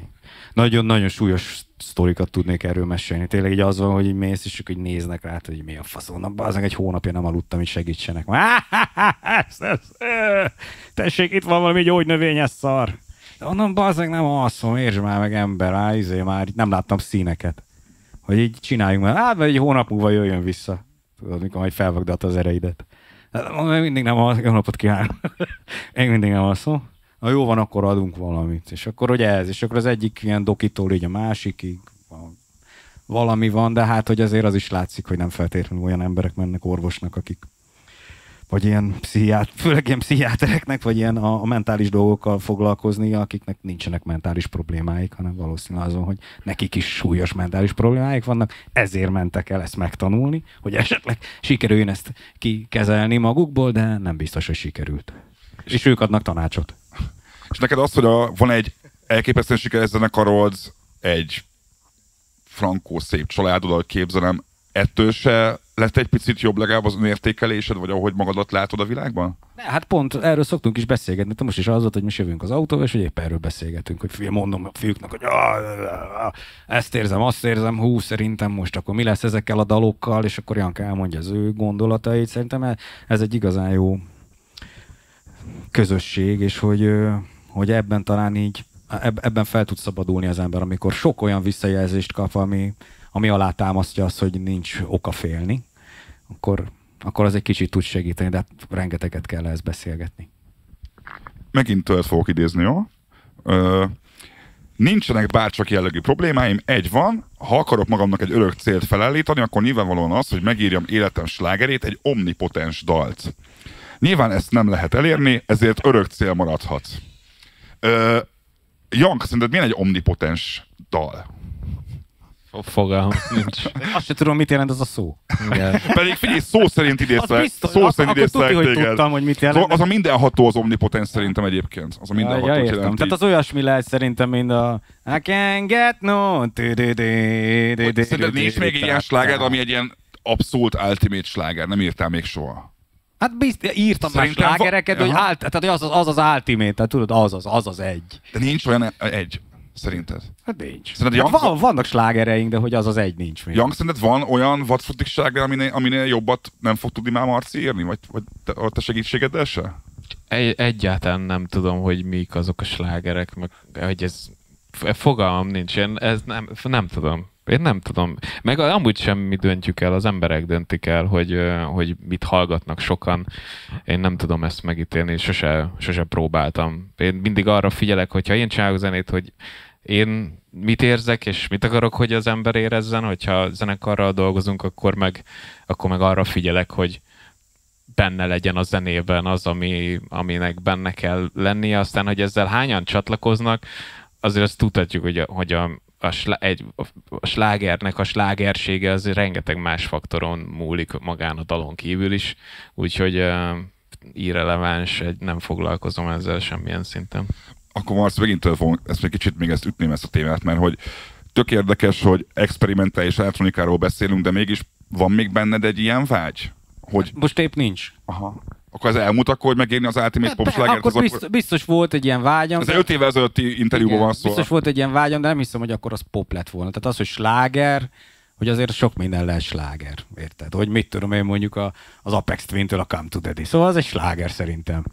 [SPEAKER 3] nagyon-nagyon súlyos sztorikat tudnék erről mesélni. Tényleg így az van, hogy így mész, és így néznek rá, hogy mi a faszon. Az egy hónapja nem aludtam, hogy segítsenek. Ez, ez, tessék, itt van valami ez szar. Onnan bazdmeg nem alszom, értsd már meg ember, á, izé, már nem láttam színeket. Hogy így csináljunk már, hát, vagy egy hónap múlva jöjjön vissza. Tudod, mikor majd felvagdalt az ereidet. Még mindig nem alszom, jó napot kívánok. Én mindig nem alszom na jó van, akkor adunk valamit. És akkor ugye ez, és akkor az egyik ilyen dokitól így a másikig valami van, de hát hogy azért az is látszik, hogy nem feltétlenül olyan emberek mennek orvosnak, akik vagy ilyen pszichiát, főleg ilyen pszichiátereknek, vagy ilyen a, a mentális dolgokkal foglalkozni, akiknek nincsenek mentális problémáik, hanem valószínűleg azon, hogy nekik is súlyos mentális problémáik vannak, ezért mentek el ezt megtanulni, hogy esetleg sikerüljön ezt kikezelni magukból, de nem biztos, hogy sikerült. és ők adnak tanácsot.
[SPEAKER 2] És neked az, hogy a, van egy elképesztően sikeres zenekarod, egy frankó szép családod, ahogy képzelem, ettől se lett egy picit jobb legalább az önértékelésed, vagy ahogy magadat látod a világban?
[SPEAKER 3] Ne, hát pont erről szoktunk is beszélgetni. Te most is az volt, hogy mi jövünk az autóval, és hogy épp erről beszélgetünk, hogy mondom a fiúknak, hogy ah, ah, ah, ezt érzem, azt érzem, hú, szerintem most akkor mi lesz ezekkel a dalokkal, és akkor Janka elmondja az ő gondolatait. Szerintem e- ez egy igazán jó közösség, és hogy hogy ebben talán így, ebben fel tud szabadulni az ember, amikor sok olyan visszajelzést kap, ami, ami alátámasztja azt, hogy nincs oka félni, akkor, akkor az egy kicsit tud segíteni, de hát rengeteget
[SPEAKER 2] kell ezt beszélgetni. Megint tőled fogok idézni, jó? Ö, nincsenek bárcsak jellegű problémáim, egy van, ha akarok magamnak egy örök célt felállítani, akkor nyilvánvalóan az, hogy megírjam életem slágerét, egy omnipotens dalt. Nyilván ezt nem lehet elérni, ezért örök cél maradhat. Uh, Jank, szerinted milyen egy omnipotens dal? Fogalmam nincs. Azt sem tudom,
[SPEAKER 3] mit jelent az a szó.
[SPEAKER 2] Igen. Pedig figyelj, szó szerint idézve, szó szerint idézlek tudti, hogy tudtam, hogy mit jelent. Az, szóval a, az a mindenható az omnipotens szerintem egyébként. Az a mindenható ja, ja, Tehát az olyasmi lehet szerintem, mint a I can get no... Szerinted nincs még egy ilyen sláger, ami egy ilyen abszolút ultimate sláger, nem írtál még soha. Hát bizt, írtam Szerintem már slágereket, va- hogy, ált, tehát, az, az, az az ultimate, tehát tudod, az az, az az egy. De nincs olyan egy, szerinted? Hát nincs. Szerinted hát van,
[SPEAKER 3] vannak slágereink, de hogy az az egy nincs még. Young,
[SPEAKER 2] szerinted van olyan vadfrutik sláger, aminél, aminél jobbat nem fog tudni már Marci írni? Vagy, vagy te, te segítségeddel se?
[SPEAKER 1] Egy, egyáltalán nem tudom, hogy mik azok a slágerek, meg hogy ez fogalmam nincs, én ez nem, nem tudom. Én nem tudom. Meg amúgy sem mi döntjük el, az emberek döntik el, hogy, hogy mit hallgatnak sokan. Én nem tudom ezt megítélni, sose, sose próbáltam. Én mindig arra figyelek, hogyha én csinálok zenét, hogy én mit érzek, és mit akarok, hogy az ember érezzen, hogyha zenekarral dolgozunk, akkor meg, akkor meg arra figyelek, hogy benne legyen a zenében az, ami, aminek benne kell lennie, aztán, hogy ezzel hányan csatlakoznak, azért azt tudhatjuk, hogy a, hogy a a, slá- egy, a slágernek a slágersége az rengeteg más faktoron múlik magán a dalon kívül is, úgyhogy uh,
[SPEAKER 2] irreleváns, egy, nem foglalkozom ezzel semmilyen szinten. Akkor most megint fogom, ezt még kicsit még ezt ütném ezt a témát, mert hogy tök érdekes, hogy experimentális elektronikáról beszélünk, de mégis van még benned egy ilyen vágy? Hogy... Most épp nincs. Aha akkor ez elmúlt, akkor megérni az Ultimate hát, Pop slágert. Akkor, biztos, akkor biztos volt egy ilyen vágyam. Ez de... 5 évvel ezelőtti interjúban van szó. Biztos
[SPEAKER 3] volt egy ilyen vágyam, de nem hiszem, hogy akkor az pop lett volna. Tehát az, hogy sláger, hogy azért sok minden lehet sláger, érted? Hogy mit tudom én mondjuk a, az Apex Twin-től a Come to Daddy. Szóval az egy sláger szerintem.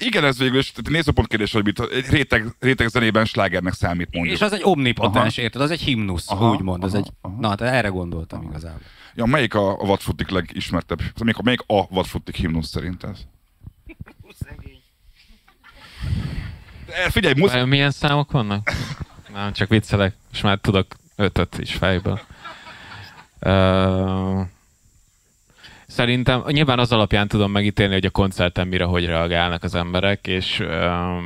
[SPEAKER 2] Igen, ez végül is nézőpont kérdés, hogy mit, egy réteg, réteg zenében slágernek számít mondjuk. És az egy omnipotens, érted? Az egy himnusz, úgymond. egy, Na, tehát erre gondoltam aha. igazából. Ja, melyik a, a vadfutik legismertebb? Szóval melyik a, melyik a vadfutik himnusz szerinted?
[SPEAKER 1] De figyelj, muszáj Milyen számok vannak?
[SPEAKER 2] Nem, csak viccelek. És már tudok ötöt is fejből.
[SPEAKER 1] Uh, szerintem nyilván az alapján tudom megítélni, hogy a koncerten mire hogy reagálnak az emberek, és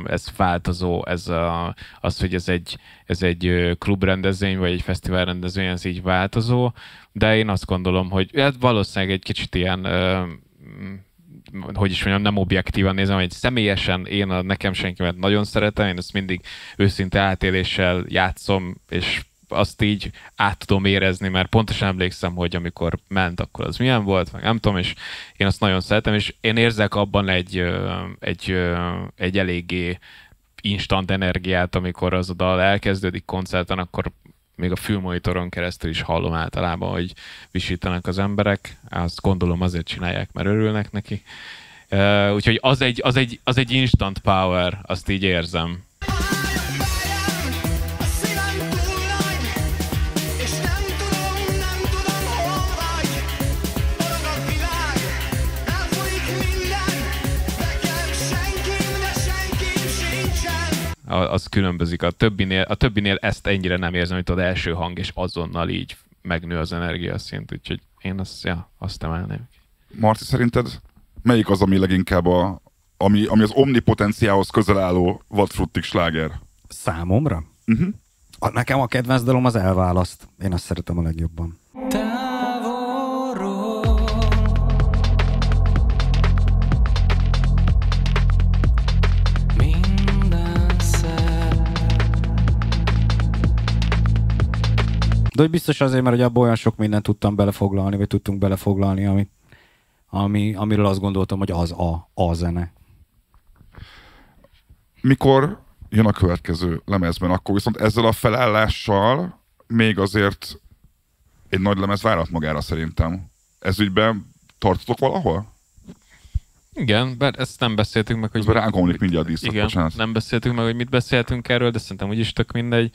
[SPEAKER 1] ez változó, ez a, az, hogy ez egy, ez egy klubrendezvény, vagy egy fesztiválrendezvény, ez így változó de én azt gondolom, hogy hát valószínűleg egy kicsit ilyen hogy is mondjam, nem objektívan nézem, hogy személyesen én a nekem senkimet nagyon szeretem, én ezt mindig őszinte átéléssel játszom, és azt így át tudom érezni, mert pontosan emlékszem, hogy amikor ment, akkor az milyen volt, meg nem tudom, és én azt nagyon szeretem, és én érzek abban egy, egy, egy eléggé instant energiát, amikor az a dal elkezdődik koncerten, akkor még a fülmonitoron keresztül is hallom általában, hogy visítanak az emberek, azt gondolom azért csinálják, mert örülnek neki. Uh, úgyhogy az egy, az, egy, az egy instant power, azt így érzem. az különbözik. A többinél, a többinél ezt ennyire nem érzem, hogy tudod, első hang, és azonnal így
[SPEAKER 2] megnő az energiaszint, úgyhogy én azt, ja, azt emelném. Marci, szerinted melyik az, ami leginkább a, ami, ami az omnipotenciához közel álló vadfruttik sláger? Számomra?
[SPEAKER 3] Uh-huh. Nekem a kedvenc dalom az elválaszt. Én azt szeretem a legjobban. De hogy biztos azért, mert hogy abban olyan sok mindent tudtam belefoglalni, vagy tudtunk belefoglalni, ami, ami, amiről
[SPEAKER 2] azt gondoltam, hogy az a, a zene. Mikor jön a következő lemezben, akkor viszont ezzel a felállással még azért egy nagy lemez várat magára szerintem. Ez ügyben tartotok valahol?
[SPEAKER 1] Igen, mert ezt nem beszéltünk meg, hogy... Ez ránk omlik mindjárt a díszlet, igen, bocsánat. nem beszéltünk meg, hogy mit beszéltünk erről, de szerintem úgyis tök mindegy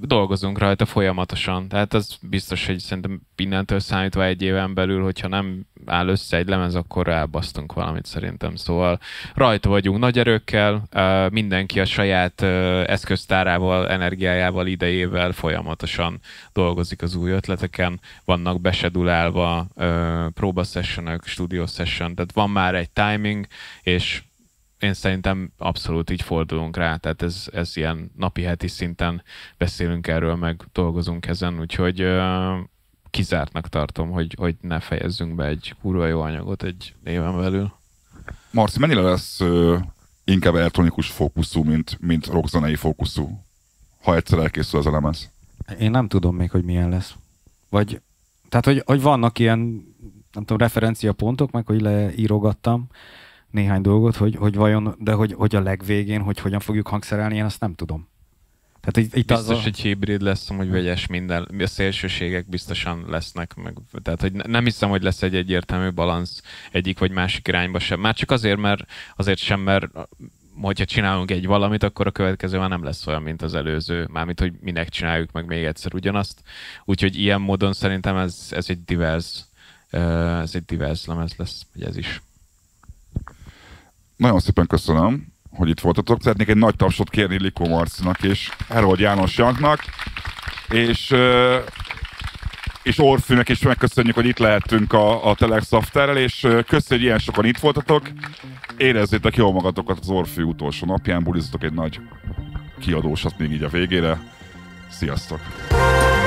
[SPEAKER 1] dolgozunk rajta folyamatosan, tehát az biztos, hogy szerintem innentől számítva egy éven belül, hogyha nem áll össze egy lemez, akkor elbasztunk valamit szerintem. Szóval rajta vagyunk nagy erőkkel, mindenki a saját eszköztárával, energiájával, idejével folyamatosan dolgozik az új ötleteken, vannak besedulálva próba sessionök, stúdió session, tehát van már egy timing, és én szerintem abszolút így fordulunk rá, tehát ez, ez ilyen napi-heti szinten beszélünk erről, meg dolgozunk ezen, úgyhogy kizártnak tartom, hogy, hogy ne fejezzünk be egy kurva jó anyagot
[SPEAKER 2] egy éven belül. Marci, mennyire lesz ö, inkább elektronikus fókuszú, mint, mint rockzenei fókuszú, ha egyszer elkészül az elemez? Én nem tudom még, hogy milyen lesz. Vagy,
[SPEAKER 3] tehát, hogy, hogy vannak ilyen, nem tudom, referenciapontok, meg hogy leírogattam, néhány dolgot, hogy, hogy vajon, de hogy, hogy a legvégén, hogy hogyan fogjuk hangszerelni, én azt nem tudom.
[SPEAKER 1] Tehát itt, itt biztos, az a... hogy hibrid lesz, hogy vegyes minden, a szélsőségek biztosan lesznek, meg, tehát hogy nem hiszem, hogy lesz egy egyértelmű balansz egyik vagy másik irányba sem. Már csak azért, mert azért sem, mert hogyha csinálunk egy valamit, akkor a következő már nem lesz olyan, mint az előző, mármint, hogy minek csináljuk meg még egyszer ugyanazt. Úgyhogy ilyen módon szerintem ez, ez egy divers, ez egy divers lemez lesz,
[SPEAKER 2] hogy ez is. Nagyon szépen köszönöm, hogy itt voltatok. Szeretnék egy nagy tapsot kérni Likó Marcinak és Herold János Janknak, és, és Orfűnek is megköszönjük, hogy itt lehettünk a, a Telex Softterrel, és köszönjük, hogy ilyen sokan itt voltatok. Érezzétek jól magatokat az Orfű utolsó napján, bulizatok egy nagy kiadósat még így a végére. Sziasztok!